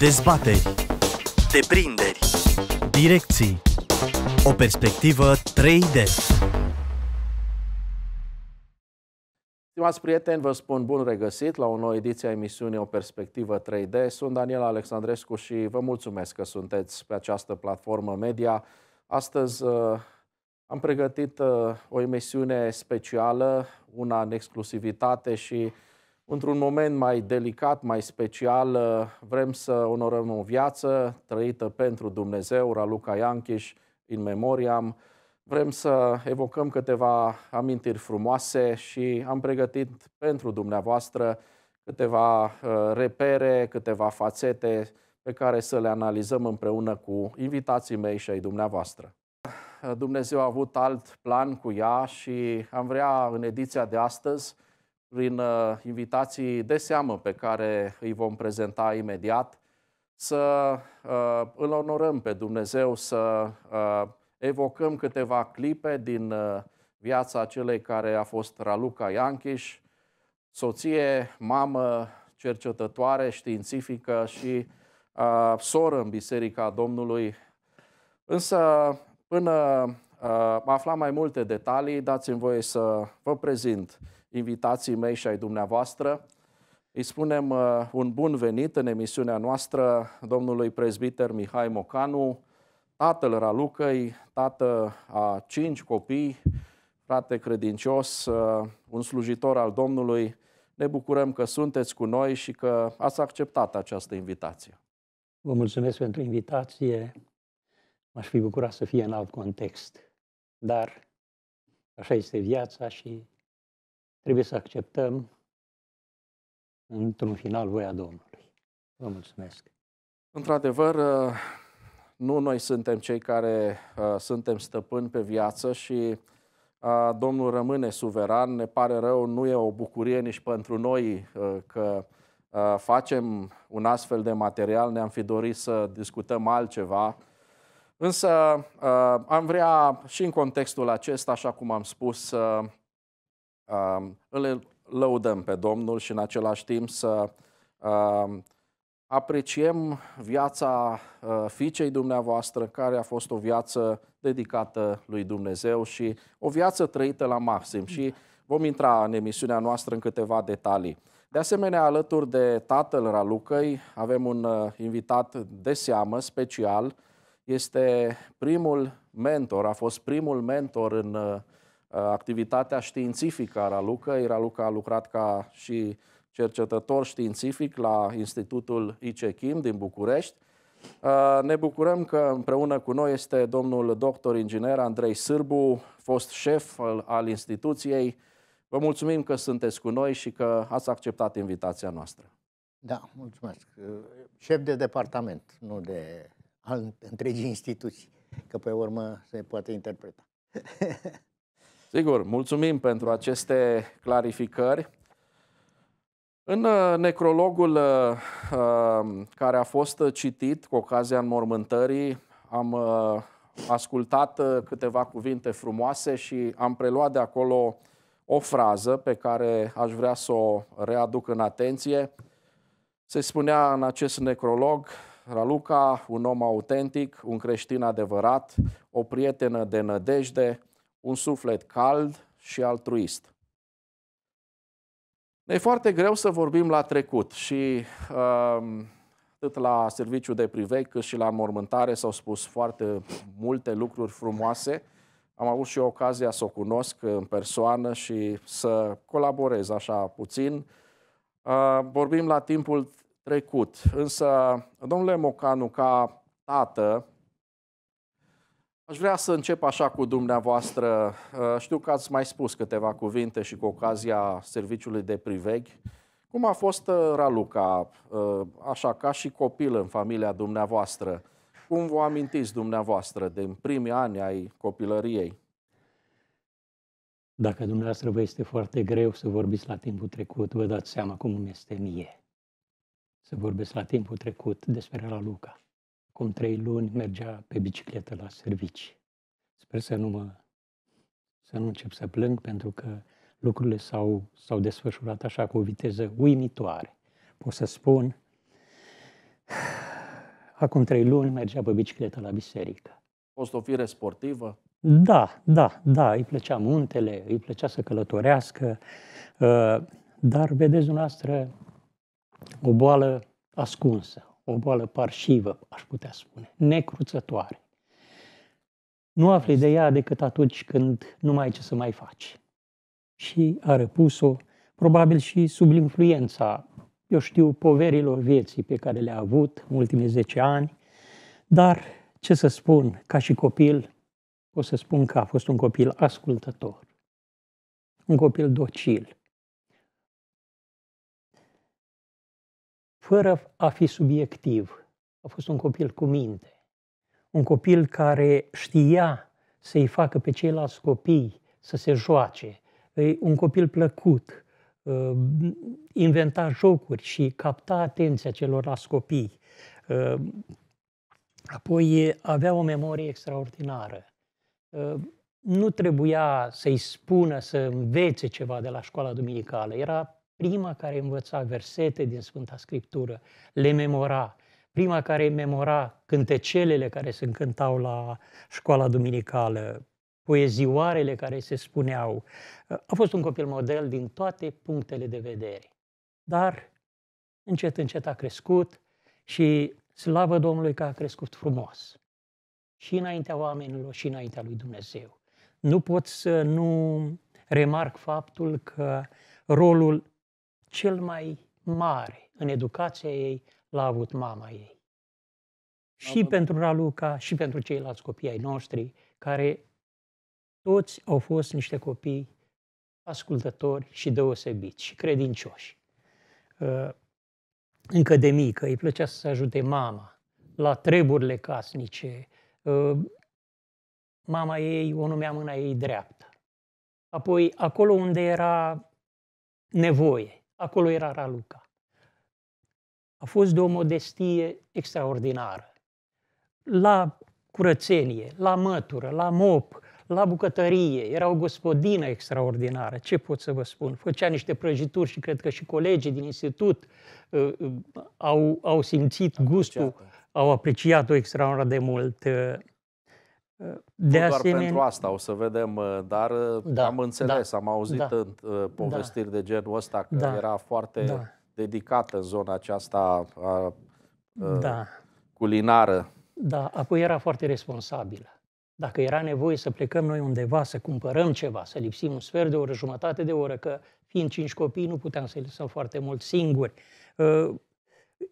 Dezbateri. Deprinderi. Direcții. O perspectivă 3D. Stimați prieteni, vă spun bun regăsit la o nouă ediție a emisiunii O Perspectivă 3D. Sunt Daniel Alexandrescu și vă mulțumesc că sunteți pe această platformă media. Astăzi uh, am pregătit uh, o emisiune specială, una în exclusivitate și Într-un moment mai delicat, mai special, uh, vrem să onorăm o viață trăită pentru Dumnezeu, Raluca Iancheș, in memoriam. Vrem să evocăm câteva amintiri frumoase și am pregătit pentru dumneavoastră câteva uh, repere, câteva fațete pe care să le analizăm împreună cu invitații mei și ai dumneavoastră. Dumnezeu a avut alt plan cu ea și am vrea în ediția de astăzi prin uh, invitații de seamă pe care îi vom prezenta imediat, să uh, îl onorăm pe Dumnezeu, să uh, evocăm câteva clipe din viața celei care a fost Raluca Iancheș, soție, mamă, cercetătoare științifică și uh, soră în Biserica Domnului. Însă, până uh, afla mai multe detalii, dați-mi voie să vă prezint invitații mei și ai dumneavoastră. Îi spunem uh, un bun venit în emisiunea noastră domnului prezbiter Mihai Mocanu, tatăl Ralucăi, tată a cinci copii, frate credincios, uh, un slujitor al Domnului. Ne bucurăm că sunteți cu noi și că ați acceptat această invitație. Vă mulțumesc pentru invitație. M-aș fi bucurat să fie în alt context, dar așa este viața și trebuie să acceptăm într-un final voia Domnului. Vă mulțumesc! Într-adevăr, uh, nu noi suntem cei care uh, suntem stăpâni pe viață și uh, Domnul rămâne suveran. Ne pare rău, nu e o bucurie nici pentru noi că facem un astfel de material, ne-am fi dorit să discutăm altceva. Însă am vrea și în contextul acesta, așa cum am spus, Um, îl lăudăm pe Domnul și în același timp să um, apreciem viața uh, fiicei dumneavoastră, care a fost o viață dedicată lui Dumnezeu și o viață trăită la maxim. Și vom intra în emisiunea noastră în câteva detalii. De asemenea, alături de tatăl Ralucăi, avem un uh, invitat de seamă special. Este primul mentor, a fost primul mentor în uh, Uh, activitatea științifică a Raluca. Raluca a lucrat ca și cercetător științific la Institutul ICECHIM din București. Uh, ne bucurăm că împreună cu noi este domnul doctor inginer Andrei Sârbu, fost șef al instituției. Vă mulțumim că sunteți cu noi și că ați acceptat invitația noastră. Da, mulțumesc. Uh, șef de departament, nu de al întregii instituții, că pe urmă se poate interpreta. Sigur, mulțumim pentru aceste clarificări. În uh, necrologul uh, uh, care a fost citit cu ocazia înmormântării, am ascultat câteva cuvinte frumoase și am preluat de acolo o frază pe care aș vrea să o readuc în atenție. Se spunea în acest necrolog, Raluca, un om autentic, un creștin adevărat, o prietenă de nădejde, un suflet cald și altruist. Ne e foarte greu să vorbim la trecut și uh, atât la serviciu de privei cât și la mormântare s-au spus foarte multe lucruri frumoase. Am avut și ocazia să o cunosc în persoană și să colaborez așa puțin. Uh, vorbim la timpul trecut, însă, domnule Mocanu, ca tată, Aș vrea să încep așa cu dumneavoastră. Uh, știu că ați mai spus câteva cuvinte și cu ocazia serviciului de priveghi. Cum a fost uh, Raluca, uh, așa ca și copil în familia dumneavoastră? Cum vă amintiți dumneavoastră din primii ani ai copilăriei? Dacă dumneavoastră vă este foarte greu să vorbiți la timpul trecut, vă dați seama cum îmi este mie să vorbesc la timpul trecut despre Raluca acum trei luni mergea pe bicicletă la servici. Sper să nu mă să nu încep să plâng pentru că lucrurile s-au, s-au desfășurat așa cu o viteză uimitoare. Pot să spun, acum trei luni mergea pe bicicletă la biserică. A fost o fire sportivă? Da, da, da, îi plăcea muntele, îi plăcea să călătorească, uh, dar vedeți dumneavoastră o boală ascunsă, o boală parșivă, aș putea spune, necruțătoare. Nu afli de ea decât atunci când nu mai ai ce să mai faci. Și a răpus-o, probabil și sub influența, eu știu, poverilor vieții pe care le-a avut în ultimii 10 ani, dar ce să spun, ca și copil, o să spun că a fost un copil ascultător, un copil docil, fără a fi subiectiv. A fost un copil cu minte, un copil care știa să-i facă pe ceilalți copii să se joace, un copil plăcut, ă, inventa jocuri și capta atenția celorlalți copii. Ă, apoi avea o memorie extraordinară. Ă, nu trebuia să-i spună să învețe ceva de la școala duminicală. Era prima care învăța versete din Sfânta Scriptură, le memora, prima care memora cântecelele care se cântau la școala duminicală, poezioarele care se spuneau. A fost un copil model din toate punctele de vedere. Dar încet, încet a crescut și slavă Domnului că a crescut frumos. Și înaintea oamenilor și înaintea lui Dumnezeu. Nu pot să nu remarc faptul că rolul cel mai mare în educația ei l-a avut mama ei. Și Am pentru Raluca, și pentru ceilalți copii ai noștri, care toți au fost niște copii ascultători și deosebiți și credincioși. Uh, încă de mică îi plăcea să ajute mama la treburile casnice. Uh, mama ei o numea mâna ei dreaptă. Apoi, acolo unde era nevoie, Acolo era Raluca. A fost de o modestie extraordinară. La curățenie, la mătură, la mop, la bucătărie, era o gospodină extraordinară, ce pot să vă spun. Făcea niște prăjituri și cred că și colegii din institut uh, uh, au, au simțit Apreciată. gustul, au apreciat-o extraordinar de mult. Uh, de asemenea, doar pentru asta o să vedem, uh, dar uh, da, am da, înțeles, da, am auzit da, uh, da. povestiri da, de genul ăsta că da, era foarte da. dedicată în zona aceasta a, a, da. culinară. Da, apoi era foarte responsabilă. Dacă era nevoie să plecăm noi undeva, să cumpărăm ceva, să lipsim un sfert de oră, jumătate de oră, că fiind cinci copii nu puteam să lăsăm foarte mult singuri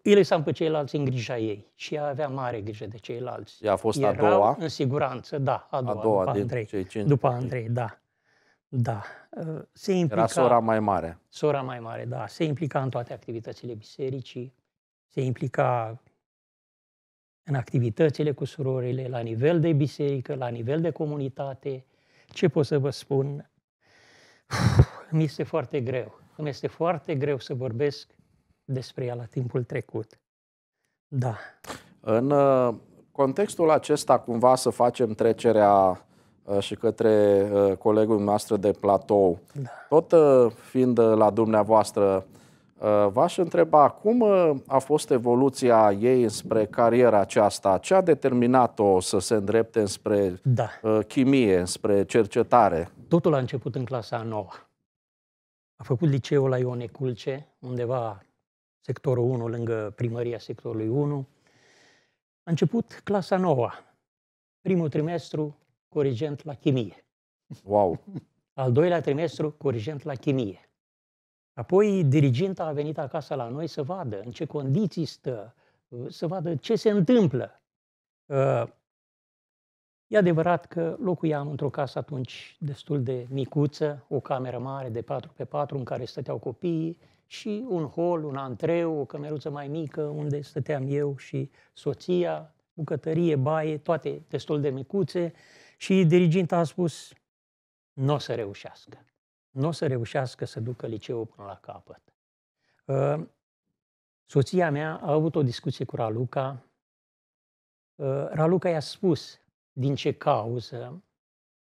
îi lăsam pe ceilalți în grija ei și ea avea mare grijă de ceilalți. Ea a fost Erau a doua? în siguranță, da, a doua, a doua după Andrei. Cei cinci, după Andrei, cinci. da. Da. Uh, se implica, Era sora mai mare. Sora mai mare, da. Se implica în toate activitățile bisericii, se implica în activitățile cu surorile, la nivel de biserică, la nivel de comunitate. Ce pot să vă spun? Uf, îmi este foarte greu. Mi este foarte greu să vorbesc despre ea la timpul trecut. Da. În uh, contextul acesta, cumva să facem trecerea uh, și către uh, colegul noastră de platou. Da. Tot fiind la dumneavoastră, v-aș întreba cum a fost evoluția ei spre cariera aceasta? Ce a determinat-o să se îndrepte spre da. chimie, spre cercetare? Totul a început în clasa a noua. A făcut liceul la Ione Culce, undeva sectorul 1, lângă primăria sectorului 1. A început clasa nouă, primul trimestru corigent la chimie. Wow! Al doilea trimestru corigent la chimie. Apoi diriginta a venit acasă la noi să vadă în ce condiții stă, să vadă ce se întâmplă. Uh, e adevărat că locuiam într-o casă atunci destul de micuță, o cameră mare de 4 pe 4 în care stăteau copiii și un hol, un antreu, o cameruță mai mică unde stăteam eu și soția, bucătărie, baie, toate destul de micuțe și diriginta a spus, nu o să reușească. Nu o să reușească să ducă liceul până la capăt. Ă, soția mea a avut o discuție cu Raluca. Ă, Raluca i-a spus din ce cauză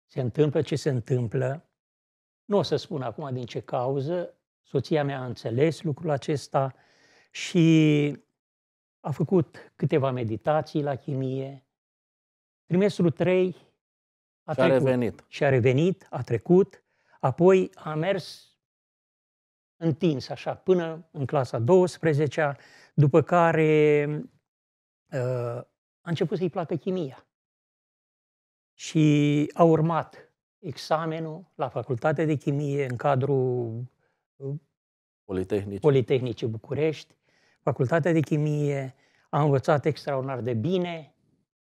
se întâmplă ce se întâmplă. Nu o să spun acum din ce cauză, Soția mea a înțeles lucrul acesta și a făcut câteva meditații la chimie. Trimestrul 3 a și trecut. A revenit. Și a revenit, a trecut, apoi a mers întins așa până în clasa 12 după care uh, a început să-i placă chimia. Și a urmat examenul la facultate de chimie în cadrul Politehnice. Politehnice București, Facultatea de Chimie, a învățat extraordinar de bine,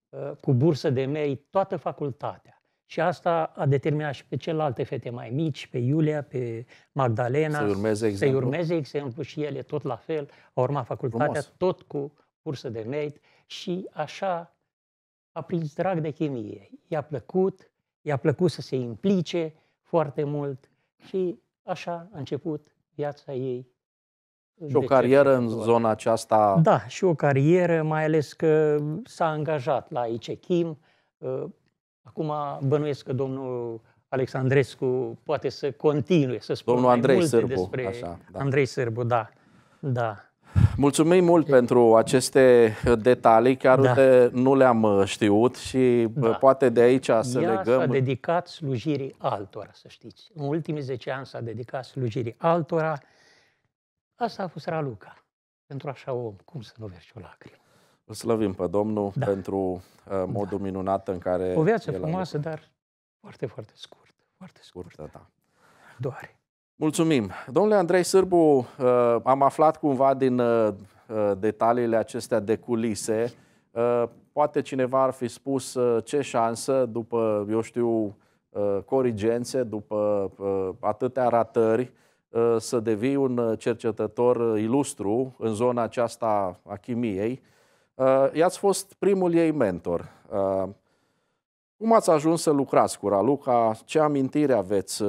uh, cu bursă de merit, toată facultatea. Și asta a determinat și pe celelalte fete mai mici, pe Iulia, pe Magdalena, să-i urmeze exemplu, să urmeze exemplu și ele tot la fel, au urmat facultatea Frumos. tot cu bursă de merit și așa a prins drag de chimie. I-a plăcut, i-a plăcut să se implice foarte mult și Așa a început viața ei. Și o carieră în zona aceasta. Da, și o carieră, mai ales că s-a angajat la ICECHIM. Uh, acum bănuiesc că domnul Alexandrescu poate să continue să spună Andrei mai multe Sârbu, despre așa, da. Andrei Sârbu, da. da. Mulțumim mult pentru aceste detalii, chiar da. nu le-am uh, știut și uh, da. poate de aici să Ea legăm... s-a dedicat slujirii altora, să știți. În ultimii 10 ani s-a dedicat slujirii altora. Asta a fost Raluca. Pentru așa om, cum să nu vezi o lacrimă? Îl slăvim pe Domnul da. pentru uh, da. modul da. minunat în care... O viață frumoasă, dar foarte, foarte scurtă. Foarte scurtă, scurtă da. Doare. Mulțumim. Domnule Andrei Sârbu, uh, am aflat cumva din uh, uh, detaliile acestea de culise. Poate cineva ar fi spus ce șansă după, eu știu, corigențe, după atâtea ratări, să devii un cercetător ilustru în zona aceasta a chimiei. I-ați fost primul ei mentor. Cum ați ajuns să lucrați cu Raluca? Ce amintiri aveți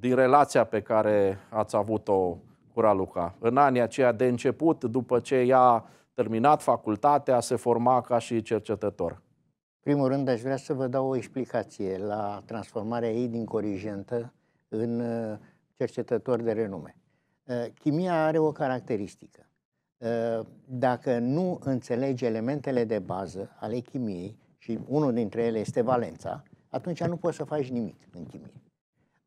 din relația pe care ați avut-o cu Raluca. În anii aceia de început, după ce ea a terminat facultatea, se forma ca și cercetător. Primul rând, aș vrea să vă dau o explicație la transformarea ei din corigentă în uh, cercetător de renume. Uh, chimia are o caracteristică. Uh, dacă nu înțelegi elementele de bază ale chimiei, și unul dintre ele este valența, atunci nu poți să faci nimic în chimie.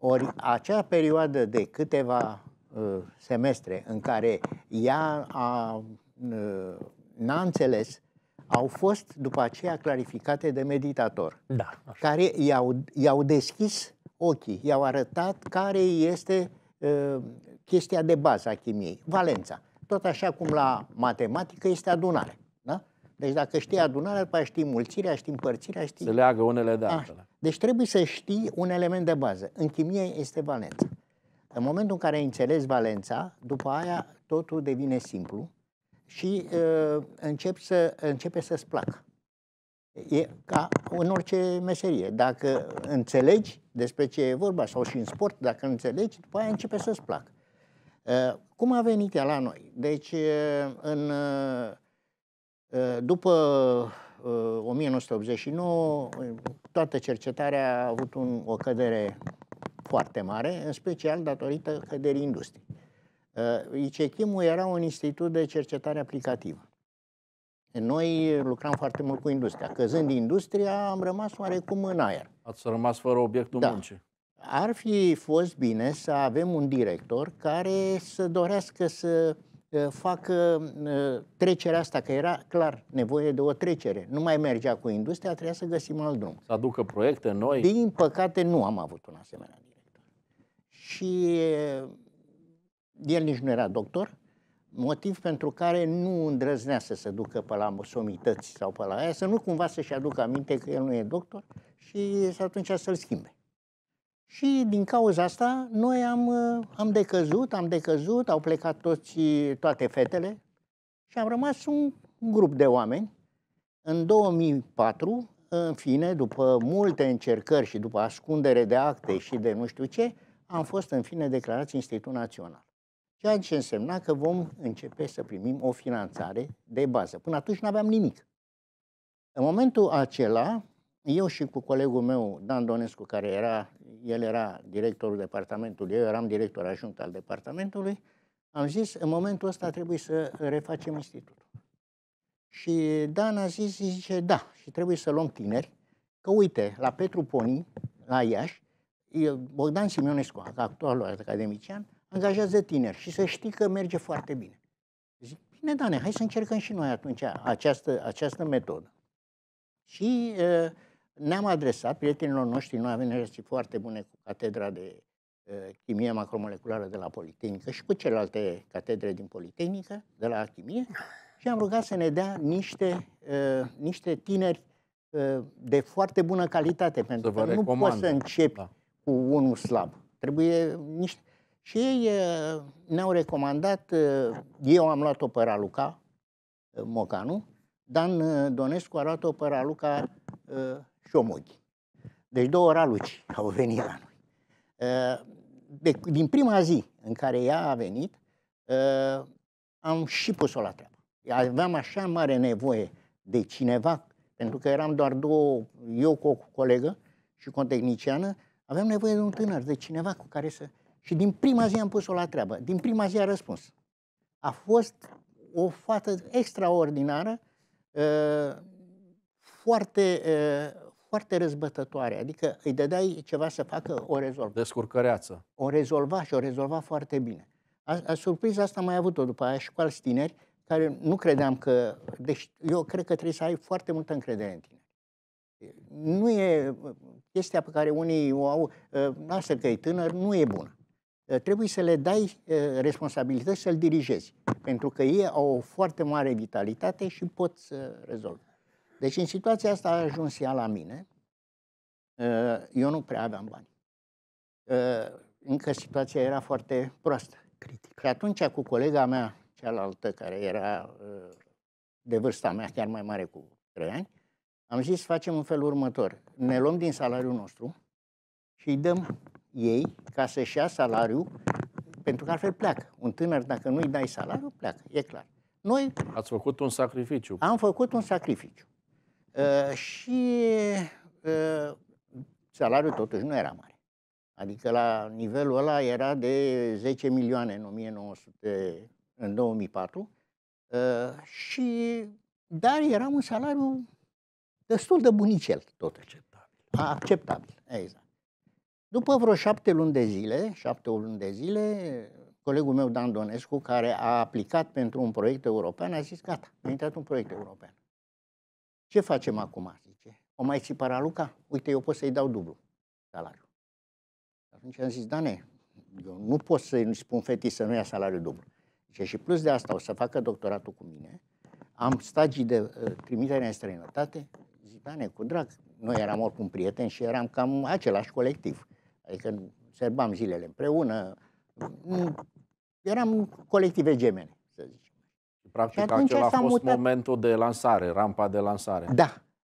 Ori acea perioadă de câteva uh, semestre în care ea a, uh, n-a înțeles au fost după aceea clarificate de meditator, da, așa. care i-au, i-au deschis ochii, i-au arătat care este uh, chestia de bază a chimiei, valența. Tot așa cum la matematică este adunare. Deci dacă știi da. adunarea, după știi mulțirea, știi împărțirea, știi... Se leagă unele de altele. Deci trebuie să știi un element de bază. În chimie este valența. În momentul în care înțelegi valența, după aia totul devine simplu și uh, încep să, începe să-ți placă. E ca în orice meserie. Dacă înțelegi despre ce e vorba, sau și în sport, dacă înțelegi, după aia începe să-ți placă. Uh, cum a venit ea la noi? Deci, uh, în... Uh, Eh, după 1989, eh, toată cercetarea a avut un, o cădere foarte mare, în special datorită căderii industriei. Eh, icecim ul era un institut de cercetare aplicativă. Noi lucram foarte mult cu industria. Căzând industria, am rămas oarecum în aer. Ați rămas fără obiectul da. muncii. Ar fi fost bine să avem un director care să dorească să facă ă, trecerea asta, că era clar nevoie de o trecere. Nu mai mergea cu industria, trebuia să găsim alt drum. Să aducă proiecte noi? Din păcate nu am avut un asemenea director. Și el nici nu era doctor, motiv pentru care nu îndrăznea să se ducă pe la somități sau pe la aia, să nu cumva să-și aducă aminte că el nu e doctor și atunci să-l schimbe. Și din cauza asta noi am, uh, am decăzut, am decăzut, au plecat toți, toate fetele și am rămas un grup de oameni. În 2004, în fine, după multe încercări și după ascundere de acte și de nu știu ce, am fost în fine declarați Institut Național. Ceea ce însemna că vom începe să primim o finanțare de bază. Până atunci nu aveam nimic. În momentul acela, eu și cu colegul meu, Dan Donescu, care era, el era directorul departamentului, eu eram director ajunt al departamentului, am zis, în momentul ăsta trebuie să refacem institutul. Și Dan a zis, zice, da, și trebuie să luăm tineri, că uite, la Petru Poni, la Iași, Bogdan Simionescu, actualul academician, angajează tineri și să știi că merge foarte bine. Zic, bine, Dane, hai să încercăm și noi atunci această, această metodă. Și uh, ne-am adresat prietenilor noștri, noi avem relații foarte bune cu catedra de uh, chimie macromoleculară de la Politehnică și cu celelalte catedre din Politehnică, de la chimie, și am rugat să ne dea niște, uh, niște tineri uh, de foarte bună calitate, pentru că nu poți să începi da. cu unul slab. Trebuie niște... Și ei ne-au recomandat, eu am luat-o pe Raluca Mocanu, Dan Donescu a luat-o pe Raluca și omoghi. Deci două raluci au venit la noi. Ă, de, deci, din prima zi în care ea a venit, ă, am și pus-o la treabă. Aveam așa mare nevoie de cineva, pentru că eram doar două, eu cu o colegă și cu o tehniciană, aveam nevoie de un tânăr, de cineva cu care să... Și din prima zi am pus-o la treabă. Din prima zi a răspuns. A fost o fată extraordinară, ă, foarte foarte răzbătătoare, adică îi dădeai ceva să facă, o rezolva. Descurcăreață. O rezolva și o rezolva foarte bine. A, a, surpriza asta am mai avut-o după aia și cu alți tineri care nu credeam că... Deci eu cred că trebuie să ai foarte multă încredere în tine. Nu e chestia pe care unii o au, ă, lasă că e tânăr, nu e bună. Ă, trebuie să le dai ă, responsabilități să-l dirigezi, pentru că ei au o foarte mare vitalitate și pot să rezolve. Deci în situația asta a ajuns ea la mine. Ă, eu nu prea aveam bani. Ă, încă situația era foarte proastă. Critic. Și atunci cu colega mea, cealaltă, care era ă, de vârsta mea, chiar mai mare cu 3 ani, am zis facem în felul următor. Ne luăm din salariul nostru și îi dăm ei ca să-și ia salariul, pentru că altfel pleacă. Un tânăr, dacă nu-i dai salariul, pleacă, e clar. Noi... Ați făcut un sacrificiu. Am făcut un sacrificiu. Ă, și uh, salariul totuși nu era mare. Adică la nivelul ăla era de 10 milioane în 1900, în 2004 uh, ă, și dar era un salariu destul de bunicel tot Acceptabil. Acceptabil, exact. După vreo șapte luni de zile, șapte luni de zile, colegul meu Dan Donescu, care a aplicat pentru un proiect european, a zis gata, a intrat un proiect european. Ce facem acum? Zice, o mai ții paraluca? Uite, eu pot să-i dau dublu salariul. Atunci am zis, Dane, eu nu pot să-i spun fetii să nu ia salariu dublu. Zice, și plus de asta o să facă doctoratul cu mine, am stagii de uh, trimitere în străinătate, zic, Dane, cu drag, noi eram oricum prieteni și eram cam același colectiv. Adică serbam zilele împreună, mm, eram colective gemene, să zic. Practic, și acela a fost mutat... momentul de lansare, rampa de lansare. Da.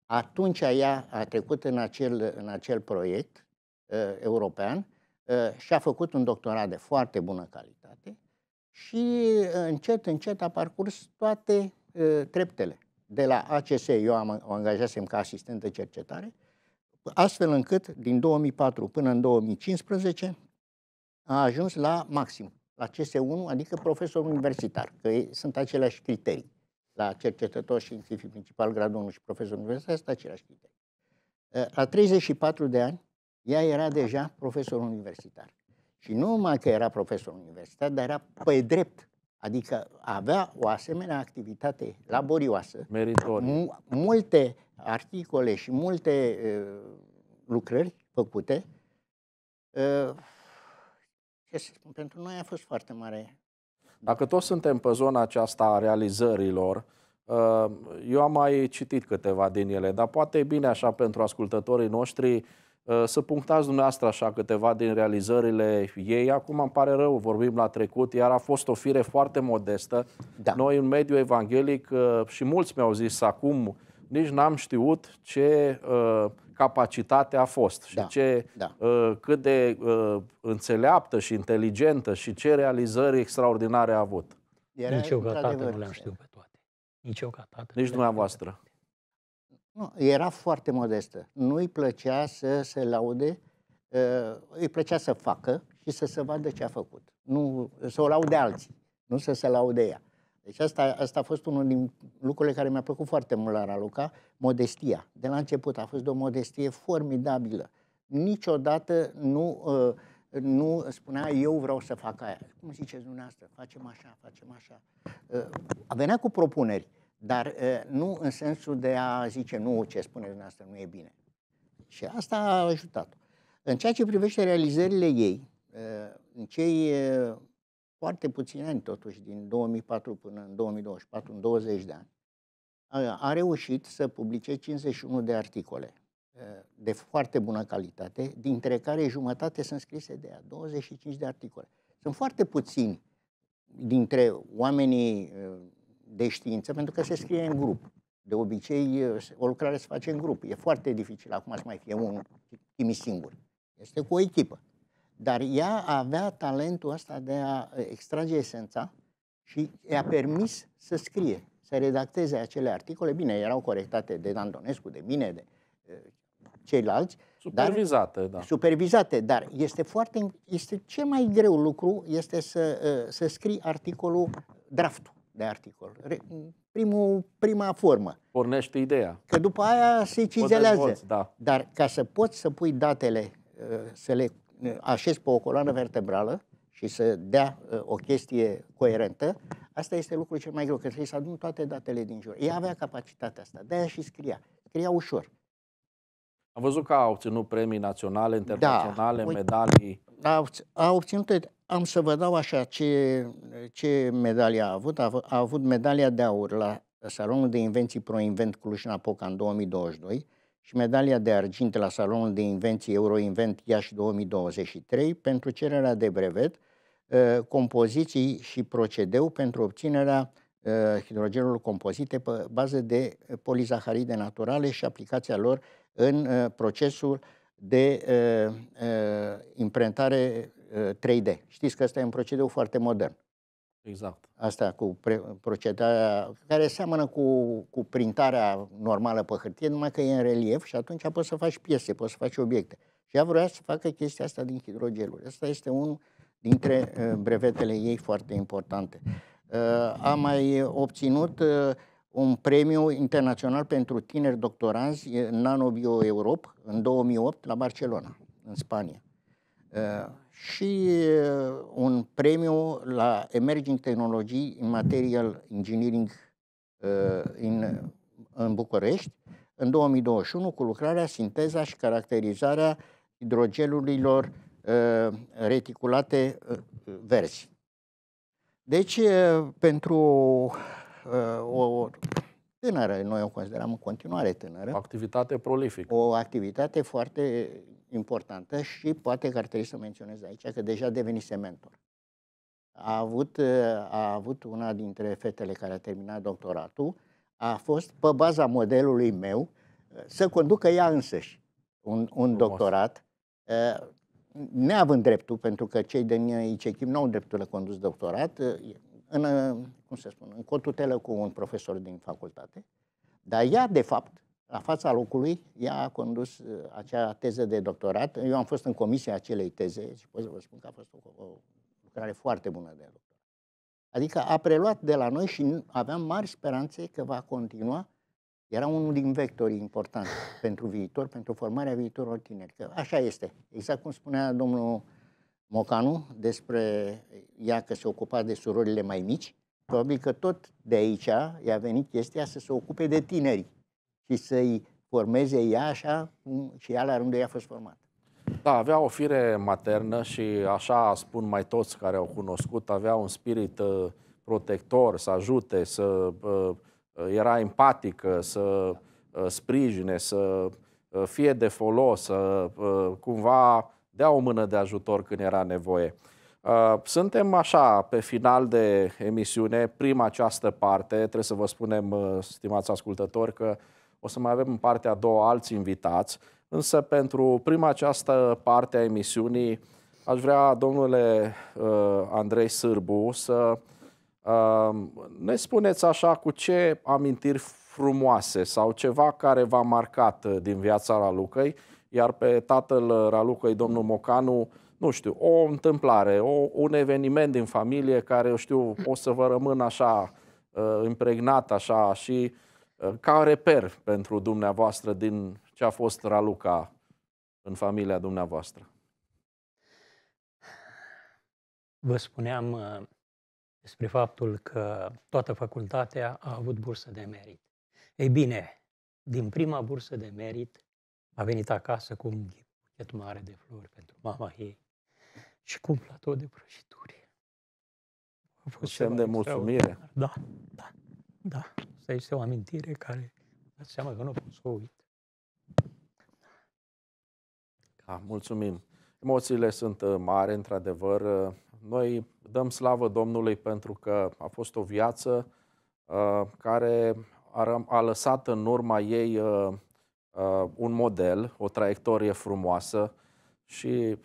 Atunci ea a trecut în acel, în acel proiect uh, european uh, ă, și a făcut un doctorat de foarte bună calitate și încet, încet a parcurs toate uh, treptele. De la ACS eu am, o angajasem ca asistent de cercetare, astfel încât din 2004 până în 2015 a ajuns la maxim la CS1, adică profesor universitar, că sunt aceleași criterii. La cercetător științific principal, gradul 1 și profesor universitar sunt aceleași criterii. La 34 de ani, ea era deja profesor universitar. Și nu numai că era profesor universitar, dar era pe drept. Adică avea o asemenea activitate laborioasă. Meritorie. Multe articole și multe uh, lucrări făcute. Uh, ce să spun, pentru noi a fost foarte mare. Dacă toți suntem pe zona aceasta a realizărilor, uh, eu am mai citit câteva din ele, dar poate e bine așa pentru ascultătorii noștri uh, să punctați dumneavoastră așa câteva din realizările ei. Acum îmi pare rău, vorbim la trecut, iar a fost o fire foarte modestă. Da. Noi în mediul evanghelic uh, și mulți mi-au zis acum, nici n-am știut ce uh, capacitate a fost și da, ce, da. Uh, cât de uh, înțeleaptă și inteligentă și ce realizări extraordinare a avut. Era Nici eu ca tată nu le-am știut pe toate. Nici eu ca tată. Nici dumneavoastră. Nu, era foarte modestă. Nu îi plăcea să se laude, uh, îi plăcea să facă și să se vadă ce a făcut. Nu, să o laude alții, nu să se laude ea. Deci asta, asta a fost unul din lucrurile care mi-a plăcut foarte mult la Raluca, modestia. De la început a fost de o modestie formidabilă. Niciodată nu, uh, nu spunea eu vreau să fac aia. Cum ziceți dumneavoastră? Facem așa, facem așa. A uh, venea cu propuneri, dar uh, nu în sensul de a zice nu, ce spuneți dumneavoastră nu e bine. Și asta a ajutat În ceea ce privește realizările ei, în cei foarte puțini ani, totuși, din 2004 până în 2024, în 20 de ani, a reușit să publice 51 de articole de foarte bună calitate, dintre care jumătate sunt scrise de ea, 25 de articole. Sunt foarte puțini dintre oamenii de știință, pentru că se scrie în grup. De obicei, o lucrare se face în grup. E foarte dificil acum să mai fie un chimist singur. Este cu o echipă. Dar ea avea talentul ăsta de a extrage esența și i-a permis să scrie, să redacteze acele articole. Bine, erau corectate de Donescu, de mine, de ceilalți. Supervizate, dar, da. Supervizate, dar este foarte. Este cel mai greu lucru este să, să scrii articolul, draftul de articol. Primul, prima formă. Pornește ideea. Că după aia se cizelează. Voți, da. Dar ca să poți să pui datele, să le așez pe o coloană vertebrală și să dea uh, o chestie coerentă, asta este lucrul cel mai greu, că trebuie să adun toate datele din jur. Ea avea capacitatea asta, de-aia și scria. Scria ușor. Am văzut că a obținut premii naționale, da. internaționale, da, medalii. A, a obținut, am să vă dau așa ce, ce medalie a avut. A, a avut medalia de aur la Salonul de Invenții ProInvent Cluj-Napoca în 2022 și medalia de argint la Salonul de Invenții Euroinvent Iași 2023 pentru cererea de brevet, ă, compoziții și procedeu pentru obținerea ă, hidrogenului compozite pe bază de polizaharide naturale și aplicația lor în ă, procesul de imprentare 3D. Știți că ăsta e un procedeu foarte modern. Exact. Asta cu pre- procedarea care seamănă cu, cu printarea normală pe hârtie, numai că e în relief și atunci poți să faci piese, poți să faci obiecte. Și ea vrea să facă chestia asta din hidrogeluri. Asta este unul dintre uh, brevetele ei foarte importante. Uh, a mai obținut uh, un premiu internațional pentru tineri doctoranzi Nanobio Europe în 2008 la Barcelona, în Spania și uh, un premiu la Emerging Technology in Material Engineering în, uh, în București în 2021 cu lucrarea Sinteza și caracterizarea hidrogelurilor uh, reticulate verzi. Deci, pentru o tânără, noi o considerăm în continuare tânără. O activitate prolifică. O activitate foarte importantă și poate că ar trebui să menționez aici că deja devenise mentor. A avut, uh, a avut una dintre fetele care a terminat doctoratul, a fost pe baza modelului meu uh, să conducă ea însăși un, un doctorat, uh, neavând dreptul, pentru că cei din ICECHIM nu au dreptul de condus doctorat, în, cum se spune, în cotutelă cu un profesor din facultate, dar ea, de fapt, la fața locului, ea a condus uh, acea teză de doctorat. Eu am fost în comisia acelei teze și pot să vă spun că a fost o, o lucrare foarte bună de doctorat. Adică a preluat de la noi și aveam mari speranțe că va continua. Era unul din vectorii importanti pentru viitor, pentru formarea viitorilor tineri. Că așa este. Exact cum spunea domnul Mocanu despre ea că se ocupa de surorile mai mici, probabil că tot de aici i-a venit chestia să se ocupe de tinerii și să-i formeze ea așa cum și ea la rândul ei a fost formată. Da, avea o fire maternă și așa spun mai toți care au cunoscut, avea un spirit uh, protector, să ajute, să uh, uh, era empatică, să sprijine, să fie de folos, să cumva dea o mână de ajutor când era nevoie. Suntem așa pe final de emisiune, prima această parte. Trebuie să vă spunem, stimați ascultători, că o să mai avem în partea a doua alți invitați, însă pentru prima această parte a emisiunii aș vrea, domnule uh, Andrei Sârbu, să uh, ne spuneți așa cu ce amintiri frumoase sau ceva care v-a marcat uh, din viața Ralucăi, iar pe tatăl uh, Ralucăi, domnul Mocanu, nu știu, o întâmplare, o, un eveniment din familie care, eu știu, o să vă rămână așa uh, impregnat așa și ca reper pentru dumneavoastră din ce a fost Raluca în familia dumneavoastră? Vă spuneam uh, despre faptul că toată facultatea a avut bursă de merit. Ei bine, din prima bursă de merit a venit acasă cu un buchet mare de flori pentru mama ei și cu un platou de prăjituri. A fost semn de mulțumire. Da, da. Da, asta este o amintire care dați seama că nu pot să o uit. Da, mulțumim. Emoțiile sunt uh, mari, într-adevăr. Uh, noi dăm slavă Domnului pentru că a fost o viață uh, care a, a lăsat în urma ei uh, uh, un model, o traiectorie frumoasă și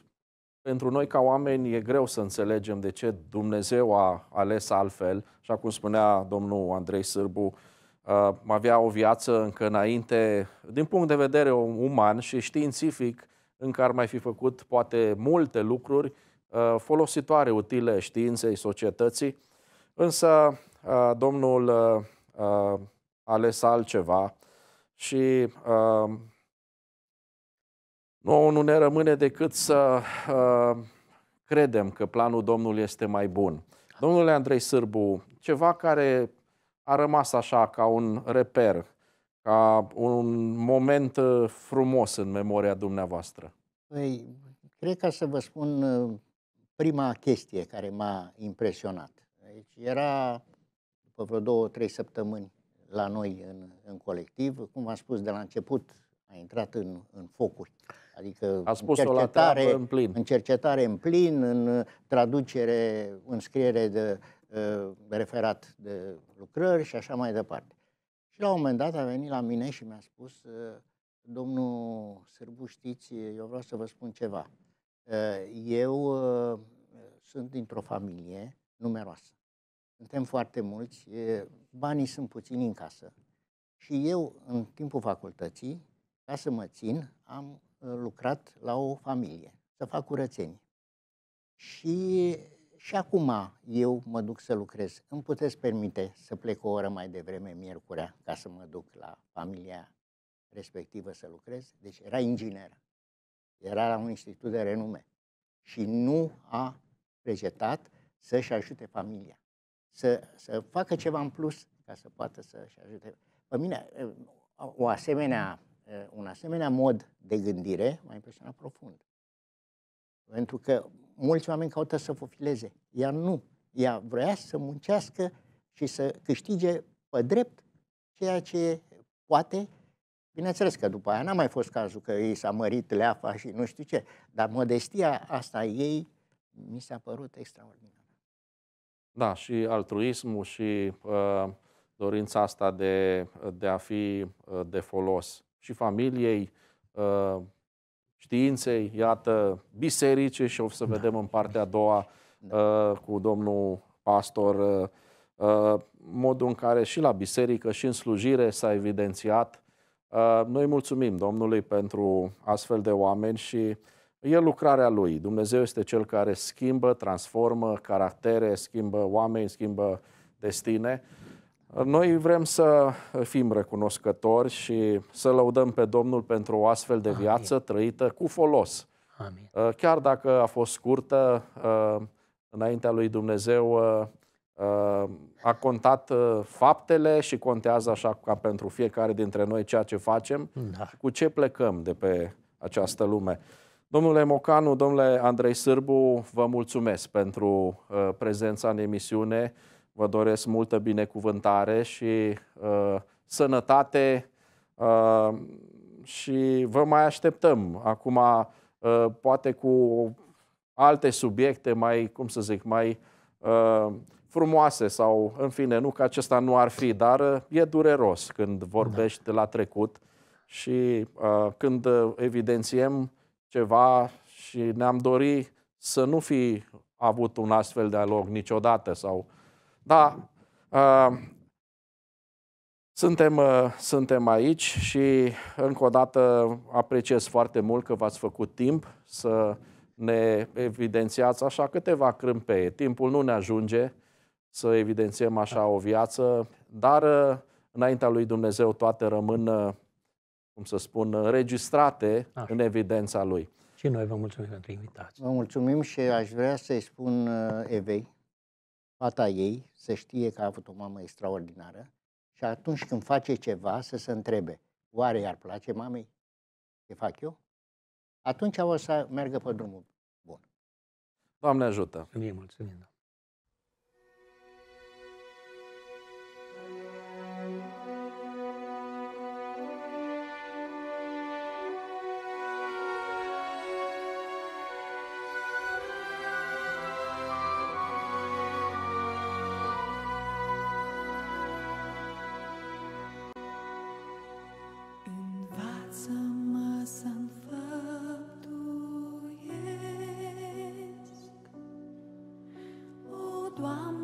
pentru noi, ca oameni, e greu să înțelegem de ce Dumnezeu a ales altfel. Așa cum spunea domnul Andrei Sârbu, uh, avea o viață încă înainte, din punct de vedere uman și științific, în care ar mai fi făcut poate multe lucruri uh, folositoare, utile științei, societății. Însă uh, domnul ales altceva și Nouă nu ne rămâne decât să uh, credem că planul Domnului este mai bun. Domnule Andrei Sârbu, ceva care a rămas așa ca un reper, ca un moment uh, frumos în memoria dumneavoastră? Păi, cred că să vă spun uh, prima chestie care m-a impresionat. Deci era după vreo două, trei săptămâni la noi în, în colectiv. Cum v-am spus de la început, a intrat în, în focuri. Adică a spus în, cercetare, în, plin. în cercetare în plin, în uh, traducere, în scriere de uh, referat de lucrări și așa mai departe. Și la un moment dat a venit la mine și mi-a spus, uh, domnul Sârbu, știți, eu vreau să vă spun ceva. Uh, eu uh, sunt dintr-o familie numeroasă. Suntem foarte mulți, banii sunt puțini în casă. Și eu, în timpul facultății, ca să mă țin, am lucrat la o familie, să fac curățenie. Și, și acum eu mă duc să lucrez. Îmi puteți permite să plec o oră mai devreme, miercurea, ca să mă duc la familia respectivă să lucrez? Deci era inginer. Era la un institut de renume. Și nu a vegetat să-și ajute familia. Să, să facă ceva în plus ca să poată să-și ajute. Pe mine, o asemenea un asemenea mod de gândire m-a impresionat profund. Pentru că mulți oameni caută să fofileze. Ea nu. Ea vrea să muncească și să câștige pe drept ceea ce poate. Bineînțeles că după aia n-a mai fost cazul că ei s-a mărit leafa și nu știu ce, dar modestia asta ei mi s-a părut extraordinară. Da, și altruismul și uh, dorința asta de, de a fi uh, de folos și familiei, uh, științei, iată, biserice și o să da. vedem în partea a doua da. Uh, cu domnul pastor uh, modul în care și la biserică și în slujire s-a evidențiat. Noi mulțumim Domnului pentru astfel de oameni și e lucrarea Lui. Dumnezeu este Cel care schimbă, transformă caractere, schimbă oameni, schimbă destine. Noi vrem să fim recunoscători și să lăudăm pe Domnul pentru o astfel de viață Amin. trăită cu folos. Amin. Uh, chiar dacă a fost scurtă, uh, înaintea lui Dumnezeu uh, a contat faptele și contează așa ca pentru fiecare dintre noi ceea ce facem da. cu ce plecăm de pe această lume. Domnule Mocanu, domnule Andrei Sârbu, vă mulțumesc pentru prezența în emisiune. Vă doresc multă binecuvântare și uh, sănătate uh, și vă mai așteptăm. Acum, uh, poate cu alte subiecte mai, cum să zic, mai uh, frumoase sau, în fine, nu că acesta nu ar fi, dar uh, e dureros când vorbești de la trecut și uh, când evidențiem ceva și ne-am dori să nu fi avut un astfel de dialog niciodată sau da, uh, suntem, uh, suntem aici și încă o dată apreciez foarte mult că v-ați făcut timp să ne evidențiați așa câteva crâmpeie. Timpul nu ne ajunge să evidențiem așa o viață, dar uh, înaintea lui Dumnezeu toate rămân, uh, cum să spun, înregistrate așa. în evidența lui. Și noi vă mulțumim pentru invitație. Vă mulțumim și aș vrea să-i spun uh, Evei fata ei să știe că a avut o mamă extraordinară și atunci când face ceva să se întrebe, oare i-ar place mamei ce fac eu? Atunci o să meargă pe drumul bun. Doamne ajută! Mulțumim, mulțumim! Da. toi.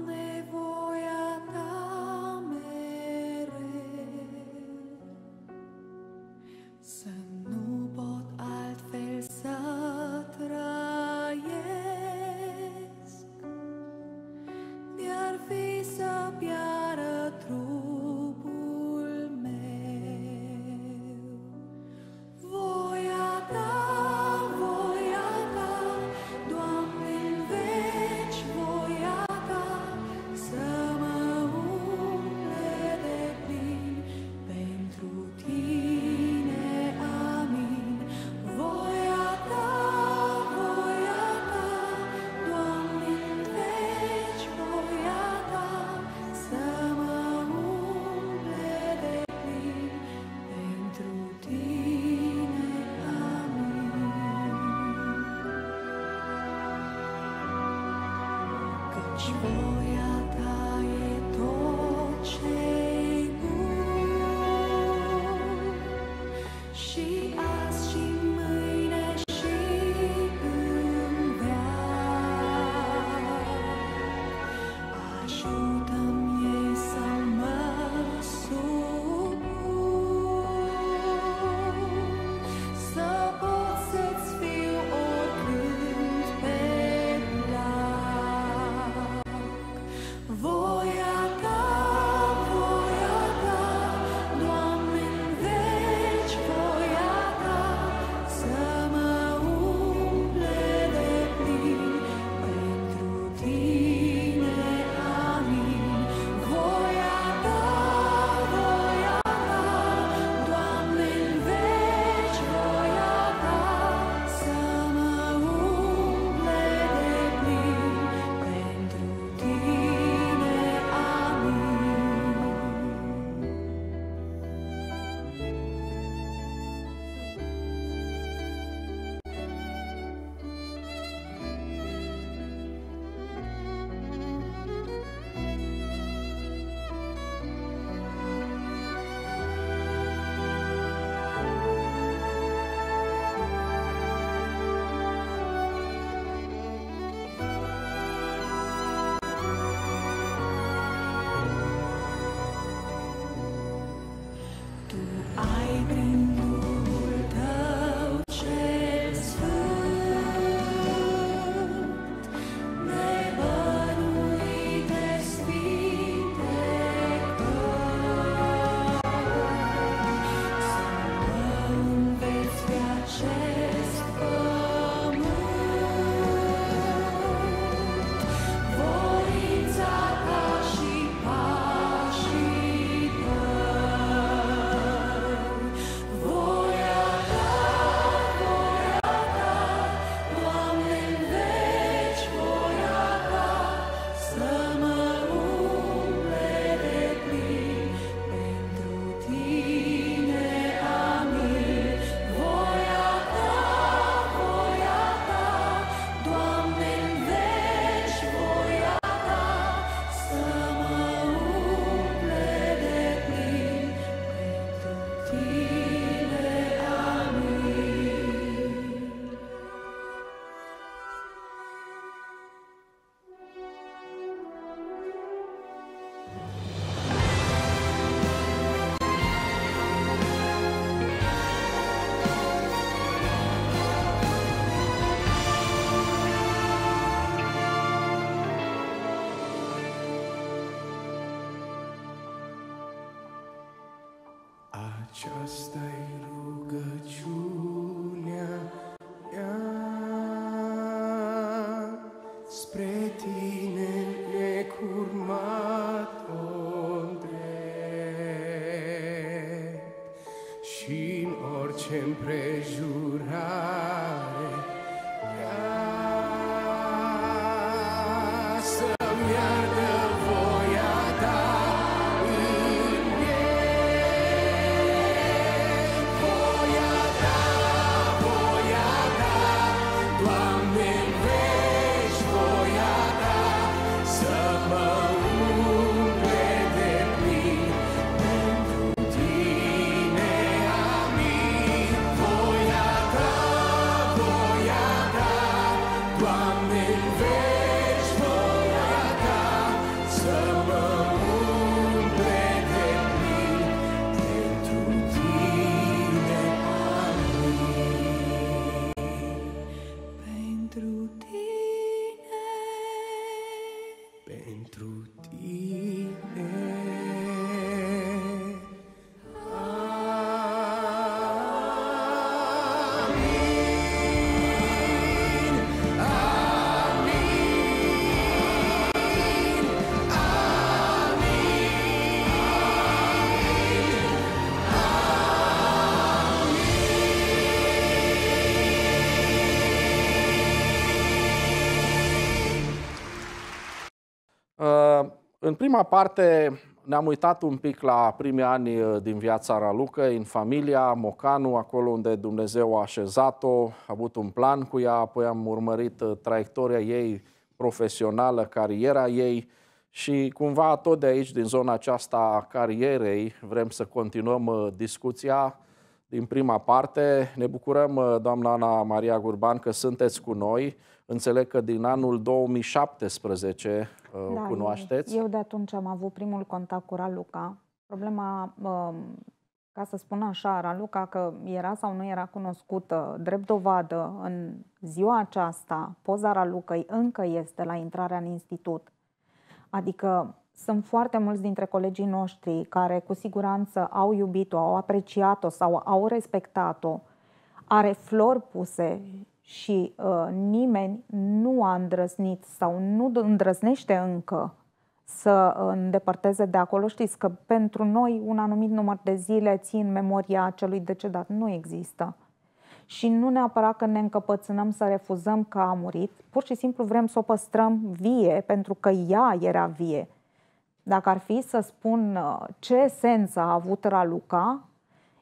just a În prima parte ne-am uitat un pic la primii ani uh, din viața Raluca, în familia Mocanu, acolo unde Dumnezeu a așezat-o, a avut un plan cu ea, apoi am urmărit uh, traiectoria ei profesională, cariera ei și cumva tot de aici, din zona aceasta a carierei, vrem să continuăm uh, discuția din prima parte. Ne bucurăm, uh, doamna Ana Maria Gurban, că sunteți cu noi. Înțeleg că din anul 2017 uh, da, o cunoașteți. Eu, eu de atunci am avut primul contact cu Raluca. Problema, uh, ca să spun așa, Raluca, că era sau nu era cunoscută, drept dovadă, în ziua aceasta, poza Ralucăi încă este la intrarea în institut. Adică sunt foarte mulți dintre colegii noștri care cu siguranță au iubit-o, au apreciat-o sau au respectat-o. Are flori puse și uh, nimeni nu a îndrăznit sau nu îndrăznește încă să uh, îndepărteze de acolo. Știți că pentru noi un anumit număr de zile țin memoria celui decedat. Nu există. Și nu neapărat că ne încăpățânăm să refuzăm că a murit, pur și simplu vrem să o păstrăm vie pentru că ea era vie dacă ar fi să spun uh, ce sens a avut Raluca,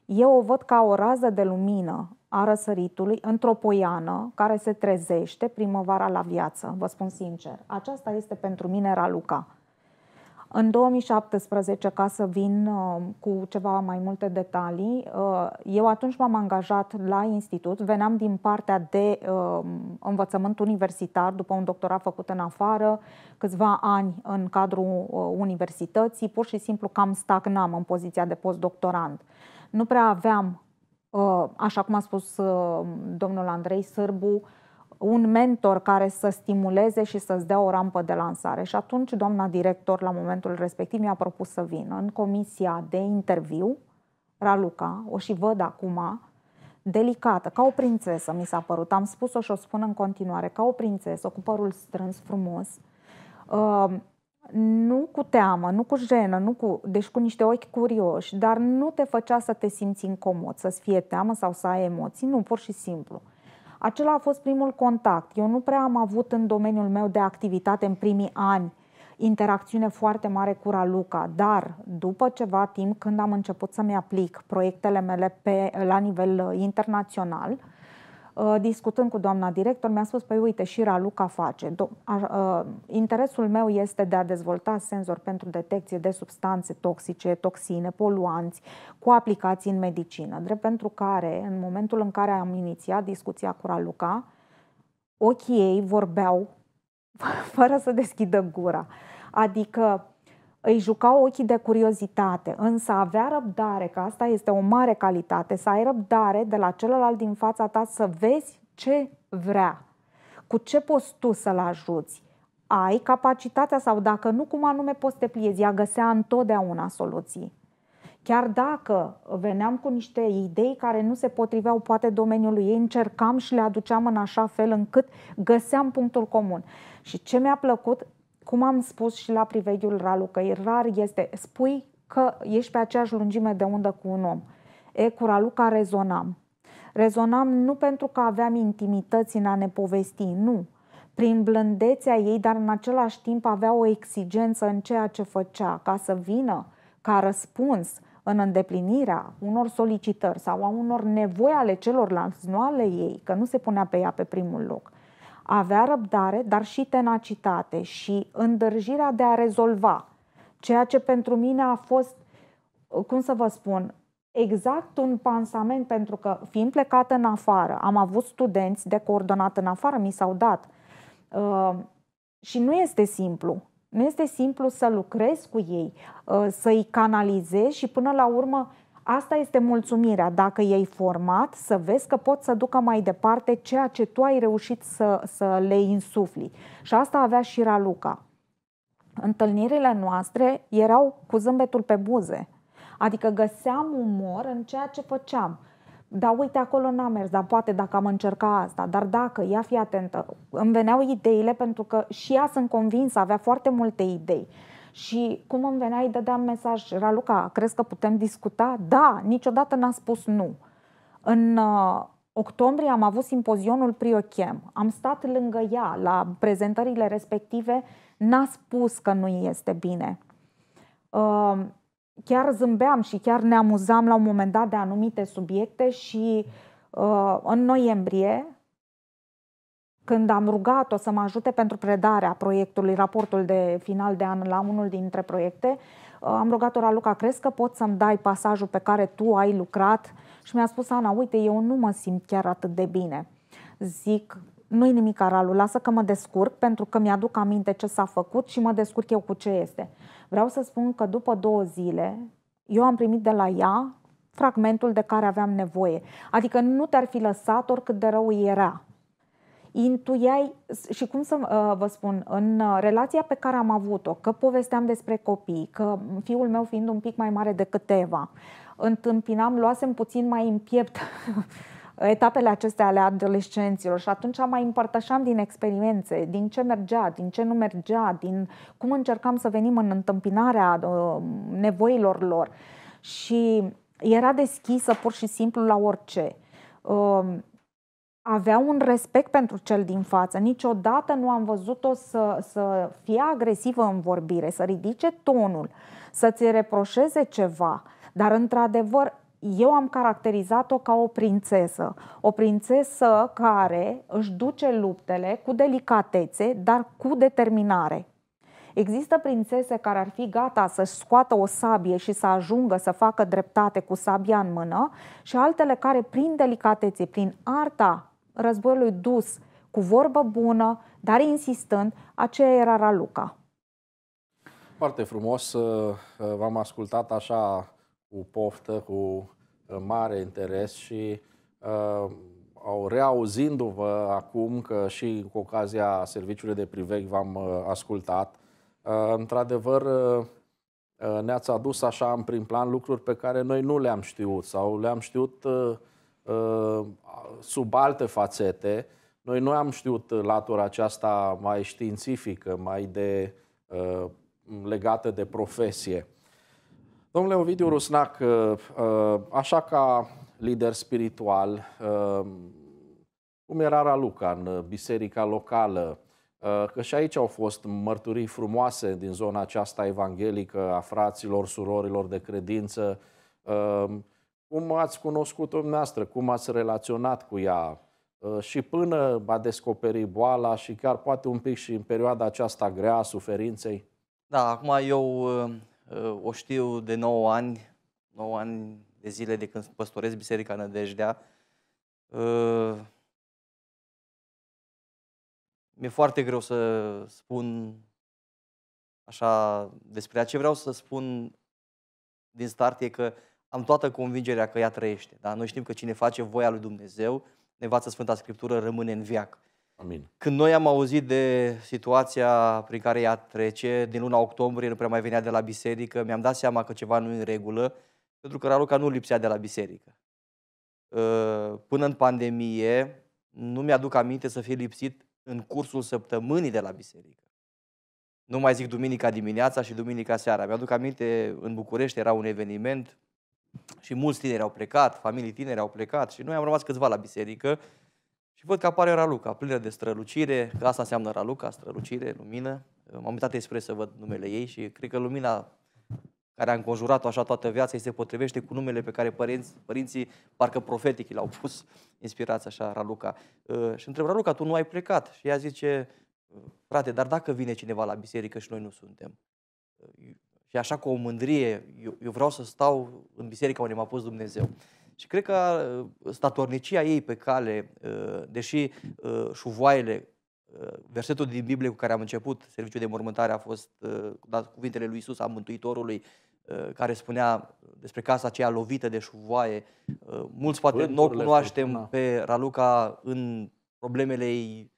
eu o văd ca o rază de lumină a răsăritului într-o poiană care se trezește primăvara la viață, vă spun sincer. Aceasta este pentru mine Raluca. În 2017, ca să vin uh, cu ceva mai multe detalii, uh, eu atunci m-am angajat la institut, veneam din partea de uh, învățământ universitar, după un doctorat făcut în afară, câțiva ani în cadrul universității, pur și simplu cam stagnam în poziția de postdoctorant. Nu prea aveam, așa cum a spus domnul Andrei Sârbu, un mentor care să stimuleze și să-ți dea o rampă de lansare. Și atunci doamna director, la momentul respectiv, mi-a propus să vină în comisia de interviu, Raluca, o și văd acum, delicată, ca o prințesă, mi s-a părut. Am spus-o și o spun în continuare, ca o prințesă, cu părul strâns frumos, uh, nu cu teamă, nu cu jenă, nu cu, deci cu niște ochi curioși, dar nu te făcea să te simți incomod, să-ți fie teamă sau să ai emoții, nu, pur și simplu. Acela a fost primul contact. Eu nu prea am avut în domeniul meu de activitate în primii ani interacțiune foarte mare cu Raluca, dar după ceva timp când am început să-mi aplic proiectele mele pe, la nivel uh, internațional, Uh, discutând cu doamna director, mi-a spus, păi uite, și Raluca face. Uh, interesul meu este de a dezvolta senzor pentru detecție de substanțe toxice, toxine, poluanți, cu aplicații în medicină, drept pentru care, în momentul în care am inițiat discuția cu Raluca, ochii ei vorbeau fără să deschidă gura. Adică îi jucau ochii de curiozitate, însă avea răbdare, că asta este o mare calitate, să ai răbdare de la celălalt din fața ta să vezi ce vrea, cu ce poți tu să-l ajuți, ai capacitatea sau dacă nu, cum anume poți să te pliezi. a găsea întotdeauna soluții. Chiar dacă veneam cu niște idei care nu se potriveau poate domeniului ei, încercam și le aduceam în așa fel încât găseam punctul comun. Și ce mi-a plăcut, cum am spus și la priveghiul ralucăi, rar este, spui că ești pe aceeași lungime de undă cu un om. E, cu raluca rezonam. Rezonam nu pentru că aveam intimități în a ne povesti, nu. Prin blândețea ei, dar în același timp avea o exigență în ceea ce făcea, ca să vină ca răspuns în îndeplinirea unor solicitări sau a unor nevoi ale celorlalți, nu ale ei, că nu se punea pe ea pe primul loc avea răbdare, dar și tenacitate și îndrăjirea de a rezolva. Ceea ce pentru mine a fost, cum să vă spun, exact un pansament, pentru că fiind plecat în afară, am avut studenți de coordonat în afară, mi s-au dat. Uh, și nu este simplu. Nu este simplu să lucrezi cu ei, uh, să-i canalizezi și până la urmă Asta este mulțumirea, dacă ei format, să vezi că pot să ducă mai departe ceea ce tu ai reușit să, să le insufli. Și asta avea și Raluca. Întâlnirile noastre erau cu zâmbetul pe buze. Adică găseam umor în ceea ce făceam. Da, uite, acolo n am mers, dar poate dacă am încercat asta, dar dacă, ia fi atentă, îmi veneau ideile pentru că și ea sunt convinsă, avea foarte multe idei. Și cum îmi venea, îi dădeam mesaj, Raluca, crezi că putem discuta? Da, niciodată n-a spus nu. În uh, octombrie am avut simpozionul Priochem, am stat lângă ea la prezentările respective, n-a spus că nu este bine. Uh, chiar zâmbeam și chiar ne amuzam la un moment dat de anumite subiecte și uh, în noiembrie când am rugat-o să mă ajute pentru predarea proiectului, raportul de final de an la unul dintre proiecte, uh, am rugat-o, la Luca crezi că poți să-mi dai pasajul pe care tu ai lucrat? Și mi-a spus, Ana, uite, eu nu mă simt chiar atât de bine. Zic, nu-i nimic, aralu, lasă că mă descurc pentru că mi-aduc aminte ce s-a făcut și mă descurc eu cu ce este. Vreau să spun că după două zile eu am primit de la ea fragmentul de care aveam nevoie. Adică nu te-ar fi lăsat oricât de rău era intuiai și cum să uh, vă spun, în uh, relația pe care am avut-o, că povesteam despre copii, că fiul meu fiind un pic mai mare decât Eva, întâmpinam, luasem puțin mai în piept etapele acestea ale adolescenților și atunci mai împărtășam din experiențe, din ce mergea, din ce nu mergea, din cum încercam să venim în întâmpinarea uh, nevoilor lor. Și era deschisă pur și simplu la orice avea un respect pentru cel din față. Niciodată nu am văzut-o să, să fie agresivă în vorbire, să ridice tonul, să-ți reproșeze ceva. Dar, într-adevăr, eu am caracterizat-o ca o prințesă. O prințesă care își duce luptele cu delicatețe, dar cu determinare. Există prințese care ar fi gata să scoată o sabie și să ajungă să facă dreptate cu sabia în mână și altele care prin delicatețe, prin arta războiului dus cu vorbă bună, dar insistând, aceea era Raluca. Foarte frumos, uh, uh, v-am ascultat așa cu poftă, cu uh, mare interes și au reauzindu-vă acum că și cu ocazia serviciului de priveg v-am ascultat, într-adevăr ne-ați adus așa în prim plan lucruri pe care noi nu le-am știut sau le-am știut Uh, sub alte fațete. Noi nu am știut latura aceasta mai științifică, mai de uh, legată de profesie. Domnule Ovidiu Rusnac, uh, așa ca lider spiritual, cum era Raluca în biserica locală, că și aici au fost mărturii frumoase din zona aceasta evanghelică a fraților, surorilor de credință cum ați cunoscut-o dumneavoastră, cum ați relaționat cu ea uh, și până a descoperi boala și chiar poate un pic și în perioada aceasta grea a suferinței? Da, acum eu uh, o știu de 9 ani, 9 ani de zile de când păstorez Biserica Nădejdea. Uh, mi-e foarte greu să spun așa despre ea. Ce vreau să spun din start e că uh, am toată convingerea că ea trăiește. Da? Noi știm că cine face voia lui Dumnezeu, ne învață Sfânta Scriptură, rămâne în viac. Amin. Când noi am auzit de situația prin care ea trece, din luna octombrie nu prea mai venea de la biserică, mi-am dat seama că ceva nu e în regulă, pentru că Raluca nu lipsea de la biserică. Uh, până în pandemie, nu mi-aduc aminte să fi lipsit în cursul săptămânii de la biserică. Nu mai zic duminica dimineața și duminica seara. Mi-aduc aminte, în București era un eveniment, și mulți tineri au plecat, familii tineri au plecat și noi am rămas câțiva la biserică și văd că apare Raluca, plină de strălucire, că asta înseamnă Raluca, strălucire, lumină. M-am uitat spre să văd numele ei și cred că lumina care a înconjurat-o așa toată viața, îi se potrivește cu numele pe care părinți, părinții, parcă profetic, l-au pus, inspirați așa, Raluca. Uh, și întreb, Raluca, tu nu ai plecat? Și ea zice, uh, frate, dar dacă vine cineva la biserică și noi nu suntem? Uh, și așa cu o mândrie, eu, eu vreau să stau în biserica unde m-a pus Dumnezeu. Și cred că uh, statornicia ei pe cale, uh, deși uh, șuvoaiele, versetul din Biblie cu care am început serviciul de mormântare a fost dat cuvintele lui Isus, a Mântuitorului, care spunea despre casa aceea lovită de șuvoaie. Mulți poate nu o cunoaștem da. pe Raluca în problemele ei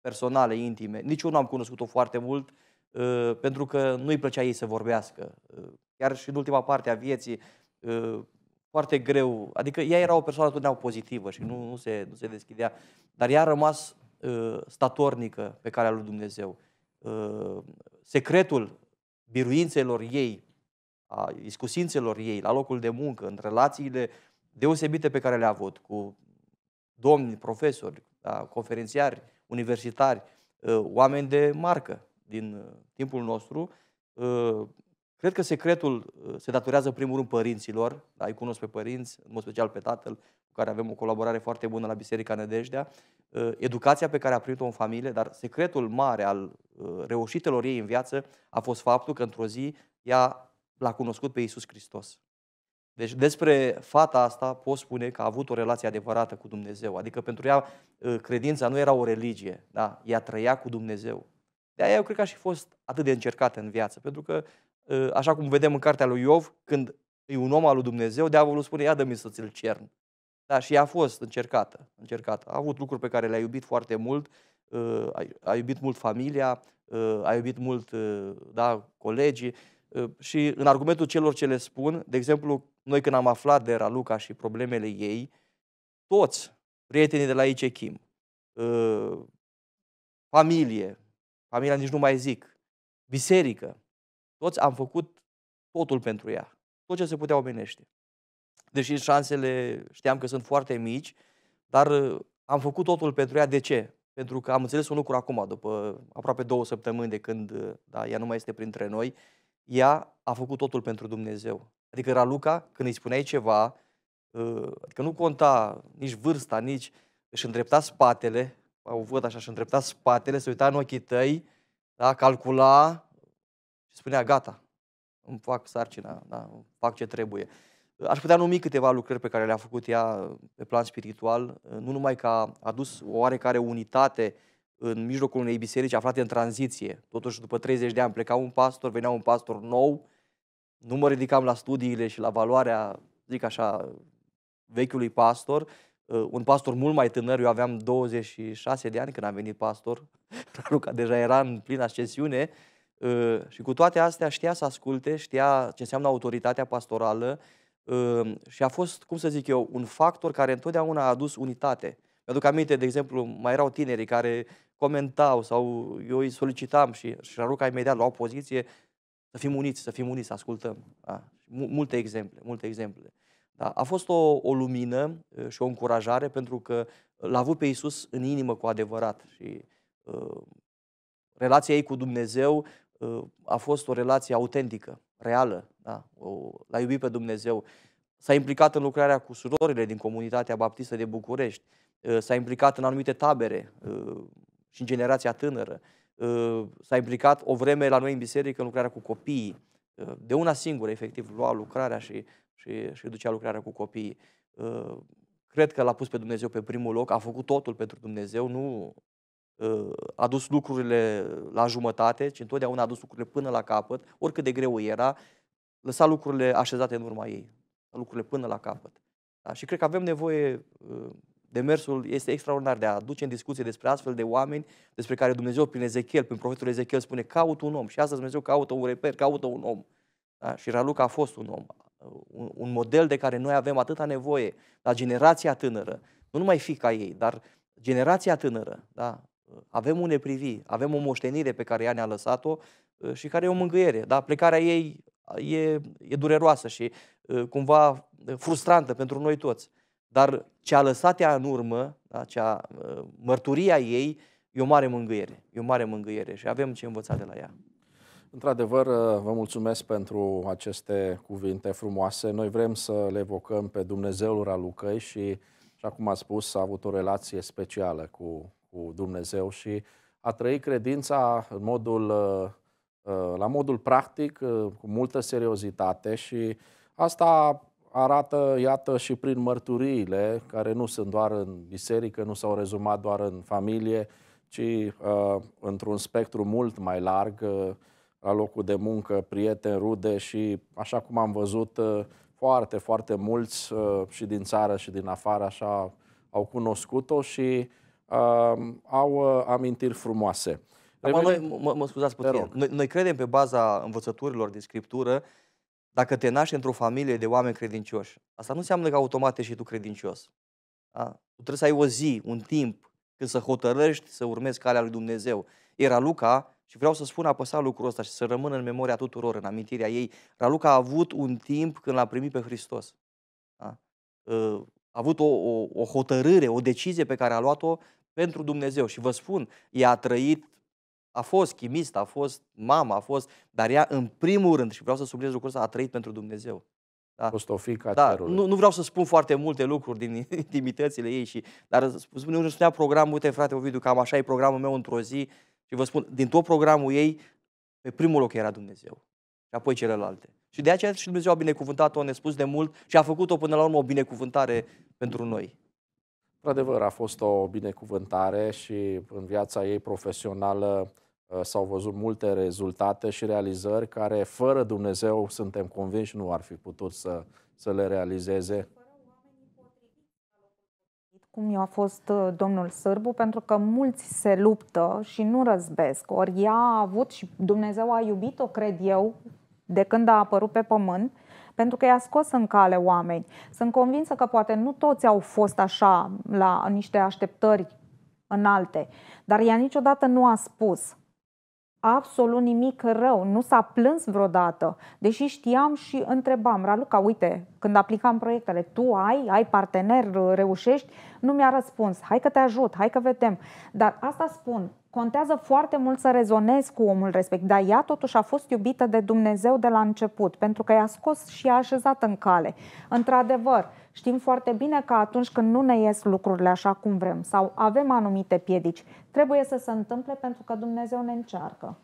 personale, intime. Nici eu nu am cunoscut-o foarte mult, Ă, pentru că nu-i plăcea ei să vorbească. Ă, chiar și în ultima parte a vieții, ă, foarte greu. Adică ea era o persoană totdeauna pozitivă și nu, nu, se, nu se deschidea. Dar ea a rămas statornică pe calea lui Dumnezeu. Secretul biruințelor ei, a iscusințelor ei, la locul de muncă, în relațiile deosebite pe care le-a avut cu domni, profesori, da, conferențiari, universitari, oameni de marcă din uh, timpul nostru, uh, cred că secretul uh, se datorează în primul rând părinților, da, îi cunosc pe părinți, în mod special pe tatăl, cu care avem o colaborare foarte bună la Biserica Nădejdea, educația pe care a primit-o în familie, dar secretul mare al reușitelor ei în viață a fost faptul că într-o zi ea l-a cunoscut pe Iisus Hristos. Deci despre fata asta pot spune că a avut o relație adevărată cu Dumnezeu. Adică pentru ea credința nu era o religie, da? ea trăia cu Dumnezeu. De-aia eu cred că a fi fost atât de încercată în viață, pentru că, ă, așa cum vedem în cartea lui Iov, când e un om al lui Dumnezeu, diavolul spune, ia dă-mi să ți-l cern. Da, și a fost încercată, încercată. A avut lucruri pe care le-a iubit foarte mult, ă, a iubit mult familia, ă, a iubit mult da, colegii și în argumentul celor ce le spun, de exemplu, noi când am aflat de Raluca și problemele ei, toți prietenii de la Ice Kim, familie, familia nici nu mai zic, biserică, toți am făcut totul pentru ea, tot ce se putea omenește. Deși șansele știam că sunt foarte mici, dar uh, am făcut totul pentru ea. De ce? Pentru că am înțeles un lucru acum, după aproape două săptămâni de când uh, da, ea nu mai este printre noi, ea a făcut totul pentru Dumnezeu. Adică Raluca, când îi spuneai ceva, uh, adică nu conta nici vârsta, nici își îndrepta spatele o văd așa și îndrepta spatele, se uita în ochii tăi, da, calcula și spunea gata, îmi fac sarcina, da, îmi fac ce trebuie. Aș putea numi câteva lucrări pe care le-a făcut ea pe plan spiritual, nu numai că a adus o oarecare unitate în mijlocul unei biserici aflate în tranziție. Totuși, după 30 de ani pleca un pastor, venea un pastor nou, nu mă ridicam la studiile și la valoarea, zic așa, vechiului pastor, Uh, un pastor mult mai tânăr, eu aveam 26 de ani când am venit pastor, Raluca deja era în plină ascensiune uh, și cu toate astea știa să asculte, știa ce înseamnă autoritatea pastorală uh, și a fost, cum să zic eu, un factor care întotdeauna a adus unitate. Mi-aduc aminte, de exemplu, mai erau tinerii care comentau sau eu îi solicitam și, și Raluca imediat la o poziție să fim uniți, să fim uniți, să ascultăm. multe exemple, multe exemple. Da? A fost o, o lumină uh, și o încurajare pentru că l-a avut pe Isus în inimă cu adevărat și uh, relația ei cu Dumnezeu uh, a fost o relație autentică, reală. Da? O, l-a iubit pe Dumnezeu. S-a implicat în lucrarea cu surorile din comunitatea baptistă de București. Uh, s-a implicat în anumite tabere uh, și în generația tânără. Uh, s-a implicat o vreme la noi în biserică în lucrarea cu copiii. Uh, de una singură, efectiv, lua lucrarea și uh, și, și ducea lucrarea cu copiii. Uh, cred că l-a pus pe Dumnezeu pe primul loc, a făcut totul pentru Dumnezeu, nu uh, a dus lucrurile la jumătate, ci întotdeauna a dus lucrurile până la capăt, oricât de greu era, lăsa lucrurile așezate în urma ei, lucrurile până la capăt. Da? Și cred că avem nevoie, uh, demersul este extraordinar de a duce în discuție despre astfel de oameni despre care Dumnezeu prin Ezechiel, prin profetul Ezechiel spune caut un om și astăzi Dumnezeu caută un reper, caută un om. Da? Și Raluca a fost un om. Uh, un, un model de care noi avem atâta nevoie, la generația tânără, nu numai fica ei, dar generația tânără, da? Uh, avem un neprivi, avem o moștenire pe care ea ne-a lăsat-o uh, și care e o mângâiere. Da? Plecarea ei e, e dureroasă și cumva frustrantă pentru noi toți. Dar ce a lăsat ea în urmă, da? cea, mărturia ei, e o mare mângâiere. E o mare mângâiere și avem ce învăța de la ea. Într-adevăr, uh, vă mulțumesc pentru aceste cuvinte frumoase. Noi vrem să le evocăm pe Dumnezeul Ralucăi și, așa cum a spus, a avut o relație specială cu, cu Dumnezeu și a trăit credința în modul, uh, uh, la modul practic, cu multă seriozitate și asta arată, iată, și prin mărturiile care nu sunt doar în biserică, nu s-au rezumat doar în familie, ci uh, într-un spectru mult mai larg uh, la locul de muncă, prieteni, rude și, așa cum am văzut, uh, foarte, foarte mulți uh, și din țară și din afară așa au cunoscut-o și uh, au uh, amintiri frumoase. Acum, noi, mă, mă scuzați puțin, noi, noi credem pe baza învățăturilor din Scriptură, dacă te naști într-o familie de oameni credincioși, asta nu înseamnă că automat ești și tu credincios. Da? Tu trebuie să ai o zi, un timp, când să hotărăști să urmezi calea lui Dumnezeu. Era Luca, și vreau să spun apăsat lucrul ăsta și să rămână în memoria tuturor, în amintirea ei. Raluca a avut un timp când l-a primit pe Hristos. Da? Ă, a avut o, o, o hotărâre, o decizie pe care a luat-o pentru Dumnezeu. Și vă spun, ea a trăit, a fost chimist, a fost mama, a fost, dar ea în primul rând, și vreau să subliniez lucrul ăsta, a trăit pentru Dumnezeu. Da. Fost o fică da. nu, nu, vreau să spun foarte multe lucruri din intimitățile ei, și, dar spune, nu spunea programul, uite frate Ovidiu, cam așa e programul meu într-o zi, și vă spun, din tot programul ei, pe primul loc era Dumnezeu. Și apoi celelalte. Și de aceea și Dumnezeu a binecuvântat-o nespus de mult și a făcut-o până la urmă o binecuvântare pentru noi. Într-adevăr, a fost o binecuvântare și în viața ei profesională uh, s-au văzut multe rezultate și realizări care, fără Dumnezeu, suntem convinși, nu ar fi putut să, să le realizeze cum i a fost uh, domnul Sârbu, pentru că mulți se luptă și nu răzbesc. Ori ea a avut și Dumnezeu a iubit-o, cred eu, de când a apărut pe pământ, pentru că i-a scos în cale oameni. Sunt convinsă că poate nu toți au fost așa la niște așteptări înalte, dar ea niciodată nu a spus absolut nimic rău, nu s-a plâns vreodată, deși știam și întrebam, Raluca, uite, când aplicam proiectele, tu ai, ai partener, reușești? Nu mi-a răspuns, hai că te ajut, hai că vedem. Dar asta spun, contează foarte mult să rezonezi cu omul respect, dar ea totuși a fost iubită de Dumnezeu de la început, pentru că i-a scos și i-a așezat în cale. Într-adevăr, Știm foarte bine că atunci când nu ne ies lucrurile așa cum vrem sau avem anumite piedici, trebuie să se întâmple pentru că Dumnezeu ne încearcă.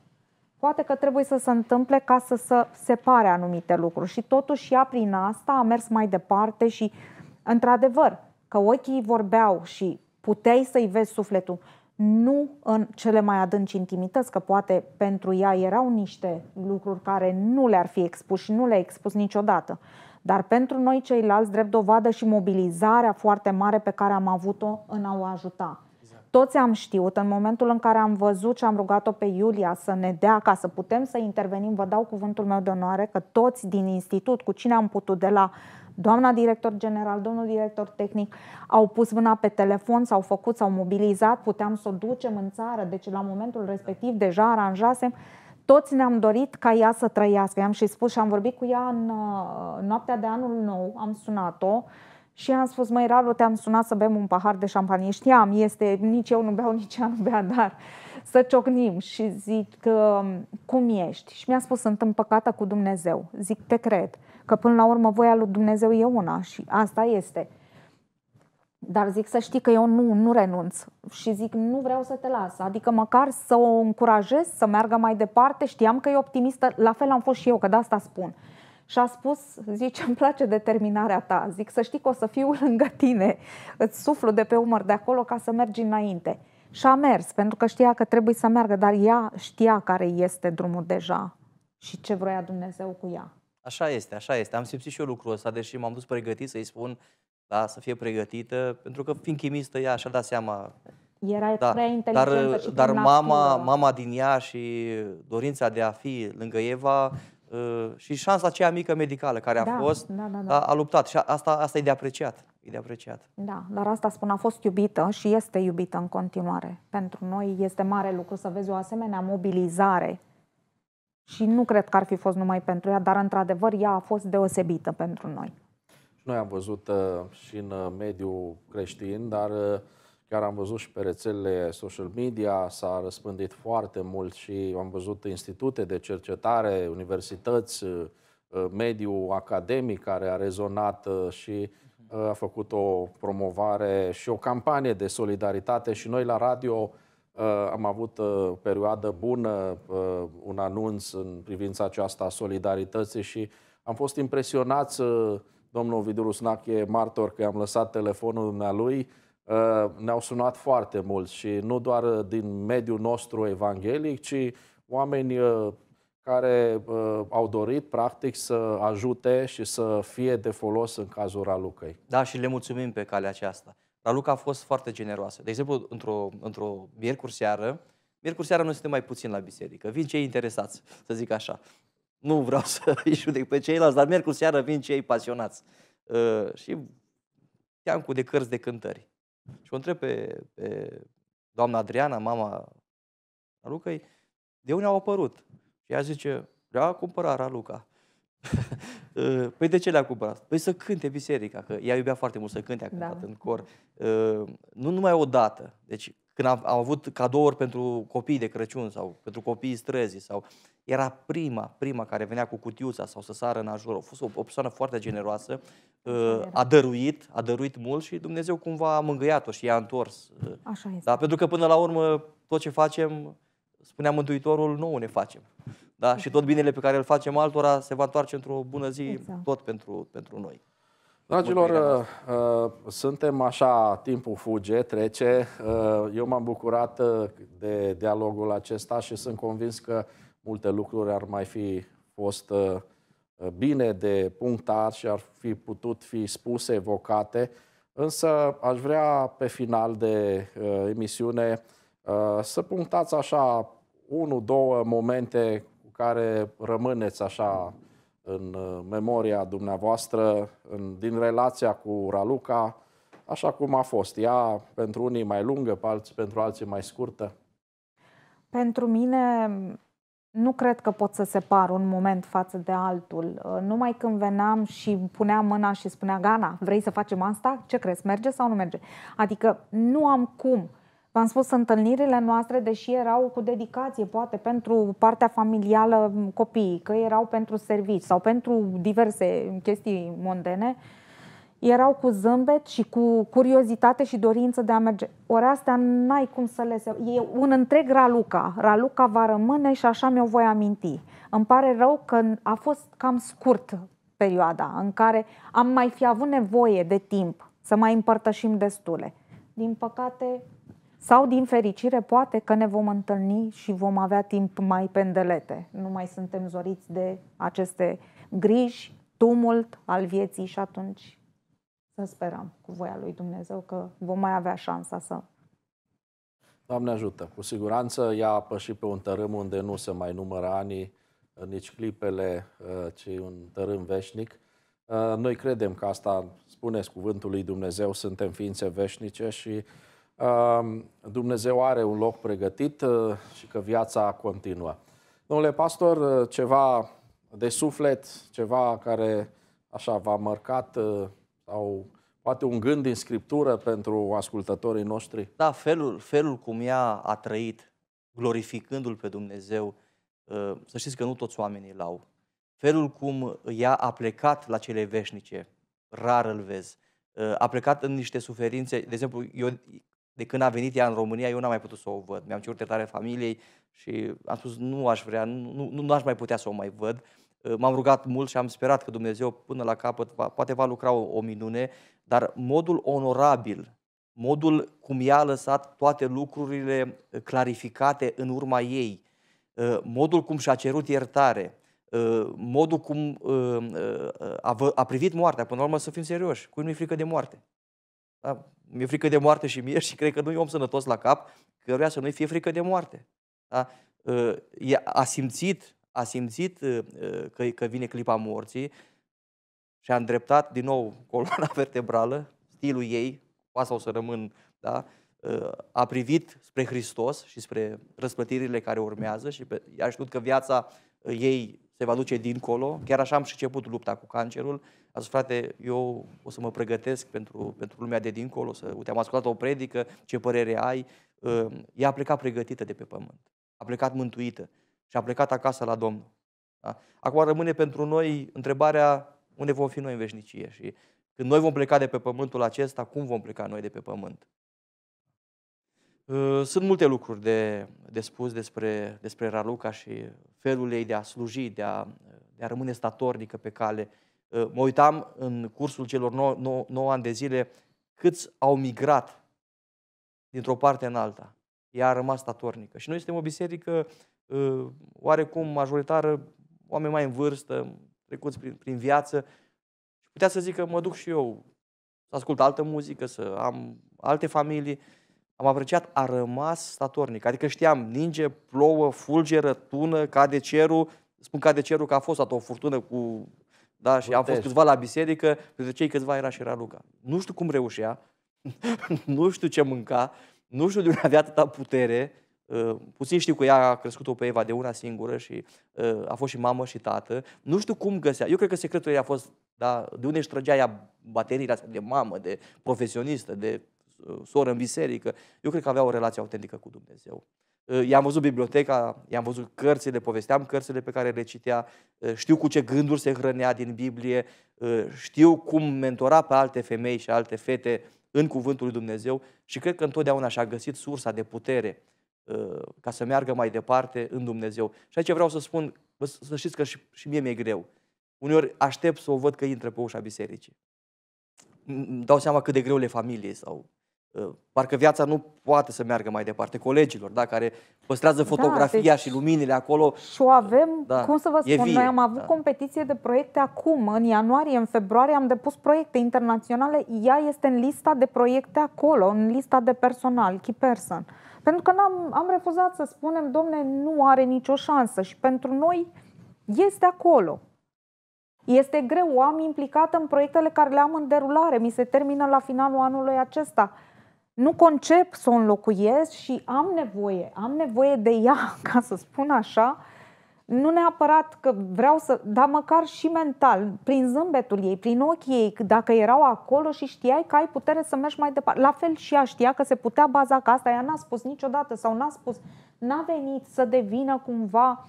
Poate că trebuie să se întâmple ca să se separe anumite lucruri și totuși ea prin asta a mers mai departe și, într-adevăr, că ochii vorbeau și puteai să-i vezi sufletul, nu în cele mai adânci intimități, că poate pentru ea erau niște lucruri care nu le-ar fi expus și nu le-a expus niciodată. Dar pentru noi ceilalți, drept dovadă și mobilizarea foarte mare pe care am avut-o în a o ajuta. Exact. Toți am știut, în momentul în care am văzut și am rugat-o pe Iulia să ne dea ca să putem să intervenim, vă dau cuvântul meu de onoare că toți din institut, cu cine am putut, de la doamna director general, domnul director tehnic, au pus mâna pe telefon, s-au făcut, s-au mobilizat, puteam să o ducem în țară, deci la momentul respectiv deja aranjasem toți ne-am dorit ca ea să trăiască. I-am și spus și am vorbit cu ea în uh, noaptea de anul nou, am sunat-o și am spus, măi, Ralu, te-am sunat să bem un pahar de șampanie. Știam, este, nici eu nu beau, nici ea nu bea, dar să ciocnim. Și zic, că, um, cum ești? Și mi-a spus, sunt împăcată cu Dumnezeu. Zic, te cred, că până la urmă voia lui Dumnezeu e una și asta este. Dar zic să știi că eu nu, nu renunț și zic nu vreau să te las, adică măcar să o încurajez să meargă mai departe, știam că e optimistă, la fel am fost și eu, că de asta spun. Și a spus, zice, îmi place determinarea ta, zic să știi că o să fiu lângă tine, îți suflu de pe umăr de acolo ca să mergi înainte. Și a mers, pentru că știa că trebuie să meargă, dar ea știa care este drumul deja și ce vroia Dumnezeu cu ea. Așa este, așa este. Am simțit și eu lucrul ăsta, deși m-am dus pregătit să-i spun da? să fie pregătită, pentru că fiind chimistă, ea și-a dat seama. Era da. prea inteligentă Dar, și dar mama, mama din ea și dorința de a fi lângă Eva uh, și șansa aceea mică medicală care a da, fost, da, da, da. A, luptat și asta, asta e de apreciat. E de apreciat. Da, dar asta spun, a fost iubită și este iubită în continuare. Pentru noi este mare lucru să vezi o asemenea mobilizare și nu cred că ar fi fost numai pentru ea, dar într-adevăr ea a fost deosebită pentru noi. Noi am văzut uh, și în uh, mediul creștin, dar uh, chiar am văzut și pe rețelele social media, s-a răspândit foarte mult și am văzut institute de cercetare, universități, mediul academic care a rezonat și a făcut o promovare și o campanie de solidaritate și noi la radio am avut o perioadă bună, un anunț în privința aceasta a solidarității și am fost impresionați Domnul Ovidiu Rusnac e martor că am lăsat telefonul dumnealui. Uh, ne-au sunat foarte mulți și nu doar din mediul nostru evanghelic, ci oameni uh, care uh, au dorit, practic, să ajute și să fie de folos în cazul Ralucăi. Da, și le mulțumim pe calea aceasta. Raluca a fost foarte generoasă. De exemplu, într-o, într-o miercuri seară, miercuri seară nu suntem mai puțin la biserică. Vin cei interesați, să zic așa nu vreau să îi judec pe ceilalți, dar miercuri seară vin cei pasionați. Uh, și cheam cu de cărți de cântări. Și o întreb pe, pe doamna Adriana, mama Lucăi, de unde au apărut? Și ea zice, vreau a cumpărat Raluca. Uh, păi de ce le-a cumpărat? Păi să cânte biserica, că ea iubea foarte mult să cânte, a da. cântat da. în cor. Uh, nu numai o dată, deci când au, avut cadouri pentru copii de Crăciun sau pentru copiii străzii sau era prima, prima care venea cu cutiuța sau să sară în ajur. A fost o, o persoană foarte generoasă, uh, a dăruit, a dăruit mult și Dumnezeu cumva a mângâiat-o și i-a întors. Uh, Așa este. Da? Pentru că până la urmă tot ce facem, spunea Mântuitorul, nou ne facem. Da? Și tot binele pe care îl facem altora se va întoarce într-o bună zi exact. tot pentru, pentru noi. Dragilor, uh, uh, suntem așa, timpul fuge, trece. Uh, eu m-am bucurat de dialogul acesta și sunt convins că multe lucruri ar mai fi fost bine de punctat și ar fi putut fi spuse, evocate. Însă aș vrea pe final de emisiune să punctați așa unu, două momente cu care rămâneți așa în uh, memoria dumneavoastră, în, din relația cu Raluca, așa cum a fost. Ea pentru unii mai lungă, pentru alții mai scurtă? Pentru mine nu cred că pot să separ un moment față de altul. Uh, numai când veneam și puneam mâna și spunea Gana, vrei să facem asta? Ce crezi? Merge sau nu merge? Adică nu am cum V-am spus, întâlnirile noastre, deși erau cu dedicație, poate pentru partea familială, copiii, că erau pentru servici sau pentru diverse chestii mondene, erau cu zâmbet și cu curiozitate și dorință de a merge. Ori astea n-ai cum să le... Se... E un întreg Raluca. Raluca va rămâne și așa mi-o voi aminti. Îmi pare rău că a fost cam scurt perioada în care am mai fi avut nevoie de timp să mai împărtășim destule. Din păcate, sau, din fericire, poate că ne vom întâlni și vom avea timp mai pendelete. Nu mai suntem zoriți de aceste griji, tumult al vieții și atunci să sperăm cu voia lui Dumnezeu că vom mai avea șansa să Doamne ajută! Cu siguranță ea a pășit pe un tărâm unde nu se mai numără ani, nici clipele, eh, ci un tărâm veșnic. Eh, noi credem că asta, spuneți cuvântul lui Dumnezeu, suntem ființe veșnice și Dumnezeu are un loc pregătit uh, și că viața continuă. Domnule pastor, uh, ceva de suflet, ceva care așa v-a mărcat uh, sau poate un gând din scriptură pentru ascultătorii noștri? Da, felul, felul cum ea a trăit, glorificându-l pe Dumnezeu, să știți că nu toți oamenii l-au. Felul cum ea a plecat la cele veșnice, rar îl vezi. A plecat în niște suferințe, de exemplu, eu de când a venit ea în România, eu n-am mai putut să o văd. Mi-am cerut iertare familiei și am spus nu aș vrea, nu, nu, nu aș mai putea să o mai văd. Ă, m-am rugat mult și am sperat că Dumnezeu până la capăt va, poate va lucra o, o minune, dar modul onorabil, modul cum ea a lăsat toate lucrurile ă, clarificate în urma ei, ă, modul cum și-a cerut iertare, modul cum a, a privit moartea, până la urmă să fim serioși, cui nu-i frică de moarte mi-e frică de moarte și mie și cred că nu e om sănătos la cap căruia să nu-i fie frică de moarte. Da? Ă, a simțit, a simțit ă, ă, că, că vine clipa morții și a îndreptat din nou coloana vertebrală, stilul ei, cu asta o să rămân, da? a privit spre Hristos și spre răsplătirile care urmează și pe, a știut că viața ei se va duce dincolo. Chiar așa am și început lupta cu cancerul. A zis, frate, eu o să mă pregătesc pentru, pentru lumea de dincolo, să, uite, am ascultat o predică, ce părere ai. Ea a plecat pregătită de pe pământ, a plecat mântuită și a plecat acasă la Domnul. Da? Acum rămâne pentru noi întrebarea unde vom fi noi în veșnicie și când noi vom pleca de pe pământul acesta, cum vom pleca noi de pe pământ? Uh, sunt multe lucruri de, de spus despre, despre Raluca și felul ei de a sluji, de a, de a rămâne statornică pe cale. Uh, mă uitam în cursul celor 9, 9, 9 ani de zile câți au migrat dintr-o parte în alta. Ea a rămas statornică. Și noi suntem o biserică uh, oarecum majoritară, oameni mai în vârstă, trecuți prin, prin viață. Și putea să zic că mă duc și eu să ascult altă muzică, să am alte familii am apreciat, a rămas statornic. Adică știam, ninge, plouă, fulgeră, tună, cade cerul. Spun cade cerul că a fost o furtună cu... Da, și am fost câțiva la biserică, pentru cei câțiva era și era Luca. Nu știu cum reușea, nu știu ce mânca, nu știu de unde avea atâta putere. Uh, puțin știu că ea a crescut-o pe Eva de una singură și uh, a fost și mamă și tată. Nu știu cum găsea. Eu cred că secretul ei a fost da, de unde își trăgea ea bateriile astea de mamă, de profesionistă, de soră în biserică. Eu cred că avea o relație autentică cu Dumnezeu. Uh, i-am văzut biblioteca, i-am văzut cărțile, povesteam cărțile pe care le citea, uh, știu cu ce gânduri se hrănea din Biblie, uh, știu cum mentora pe alte femei și alte fete în Cuvântul lui Dumnezeu și cred că întotdeauna și-a găsit sursa de putere ca să meargă mai departe în Dumnezeu. Și aici vreau să spun, să știți că și, și mie mi-e greu. Uneori aștept să o văd că intră pe ușa bisericii. Îmi dau seama cât de greu le familiei sau Ă, parcă viața nu poate să meargă mai departe, colegilor, da, care păstrează da, fotografia da, deci și luminile acolo. Și o avem, da, cum să vă spun, vie, noi am avut da. competiție de proiecte acum, în ianuarie, în februarie am depus proiecte internaționale, ea este în lista de proiecte acolo, în lista de personal, key person. Pentru că am am refuzat să spunem, domne, nu are nicio șansă și pentru noi este acolo. Este greu, am implicat în proiectele care le am în derulare, mi se termină la finalul anului acesta nu concep să o înlocuiesc și am nevoie, am nevoie de ea, ca să spun așa, nu neapărat că vreau să, dar măcar și mental, prin zâmbetul ei, prin ochii ei, dacă erau acolo și știai că ai putere să mergi mai departe. La fel și ea știa că se putea baza că asta ea n-a spus niciodată sau n-a spus, n-a venit să devină cumva,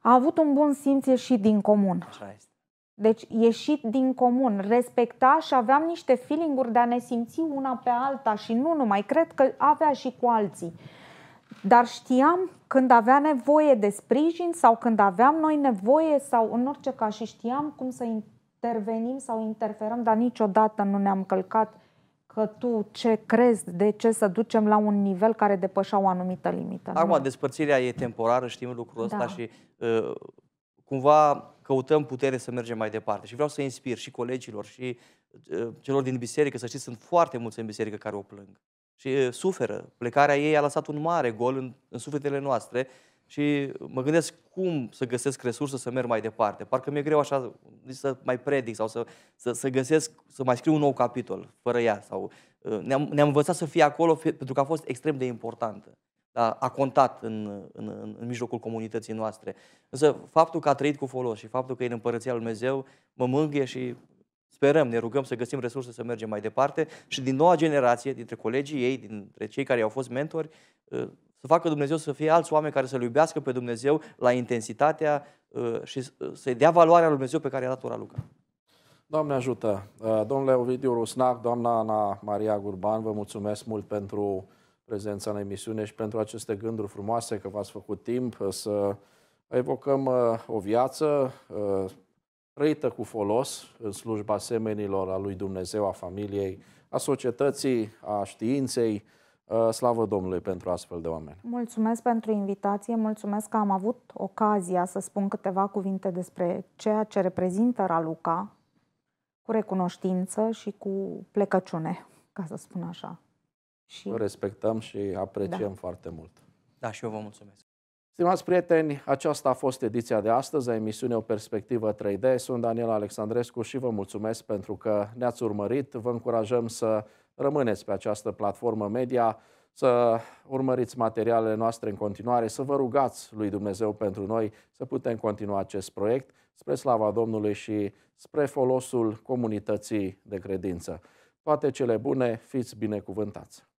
a avut un bun simț și din comun. Așa este. Deci ieșit din comun, respecta și aveam niște feeling-uri de a ne simți una pe alta și nu numai, cred că avea și cu alții. Dar știam când avea nevoie de sprijin sau când aveam noi nevoie sau în orice ca și știam cum să intervenim sau interferăm, dar niciodată nu ne-am călcat că tu ce crezi, de ce să ducem la un nivel care depășea o anumită limită. Acum, nu? despărțirea e temporară, știm lucrul ăsta da. și uh, cumva căutăm putere să mergem mai departe. Și vreau să inspir și colegilor și uh, celor din biserică, să știți, sunt foarte mulți în biserică care o plâng. Și uh, suferă. Plecarea ei a lăsat un mare gol în, în sufletele noastre și mă gândesc cum să găsesc resurse să merg mai departe. Parcă mi-e greu așa să mai predic sau să, să, să găsesc, să mai scriu un nou capitol fără ea. Sau, uh, ne-am, ne-am învățat să fie acolo pentru că a fost extrem de importantă da, a contat în, în, în mijlocul comunității noastre. Însă faptul că a trăit cu folos și faptul că e în Împărăția Lui Dumnezeu mă mângâie și sperăm, ne rugăm să găsim resurse să mergem mai departe și din noua generație, dintre colegii ei, dintre cei care au fost mentori, ă, să facă Dumnezeu să fie alți oameni care să-L iubească pe Dumnezeu la intensitatea ă, și să-i dea valoarea lui Dumnezeu pe care i-a dat-o Raluca. Doamne ajută! Ă, domnule Ovidiu Rusnac, doamna Ana Maria Gurban, vă mulțumesc mult pentru prezența în emisiune și pentru aceste gânduri frumoase că v-ați făcut timp uh, să evocăm uh, o viață uh, trăită cu folos în slujba semenilor a lui Dumnezeu, a familiei, a societății, a științei. Slavă Domnului pentru astfel de oameni. Mulțumesc pentru invitație, mulțumesc că am avut ocazia să spun câteva cuvinte despre ceea ce reprezintă Raluca cu recunoștință și cu plecăciune, ca să spun așa. Și... O respectăm și apreciem da. foarte mult. Da, și eu vă mulțumesc. Stimați prieteni, aceasta a fost ediția de astăzi a emisiunii O Perspectivă 3D. Sunt Daniel Alexandrescu și vă mulțumesc pentru că ne-ați urmărit. Vă încurajăm să rămâneți pe această platformă media, să urmăriți materialele noastre în continuare, să vă rugați lui Dumnezeu pentru noi să putem continua acest proiect spre slava Domnului și spre folosul comunității de credință. Toate cele bune, fiți binecuvântați!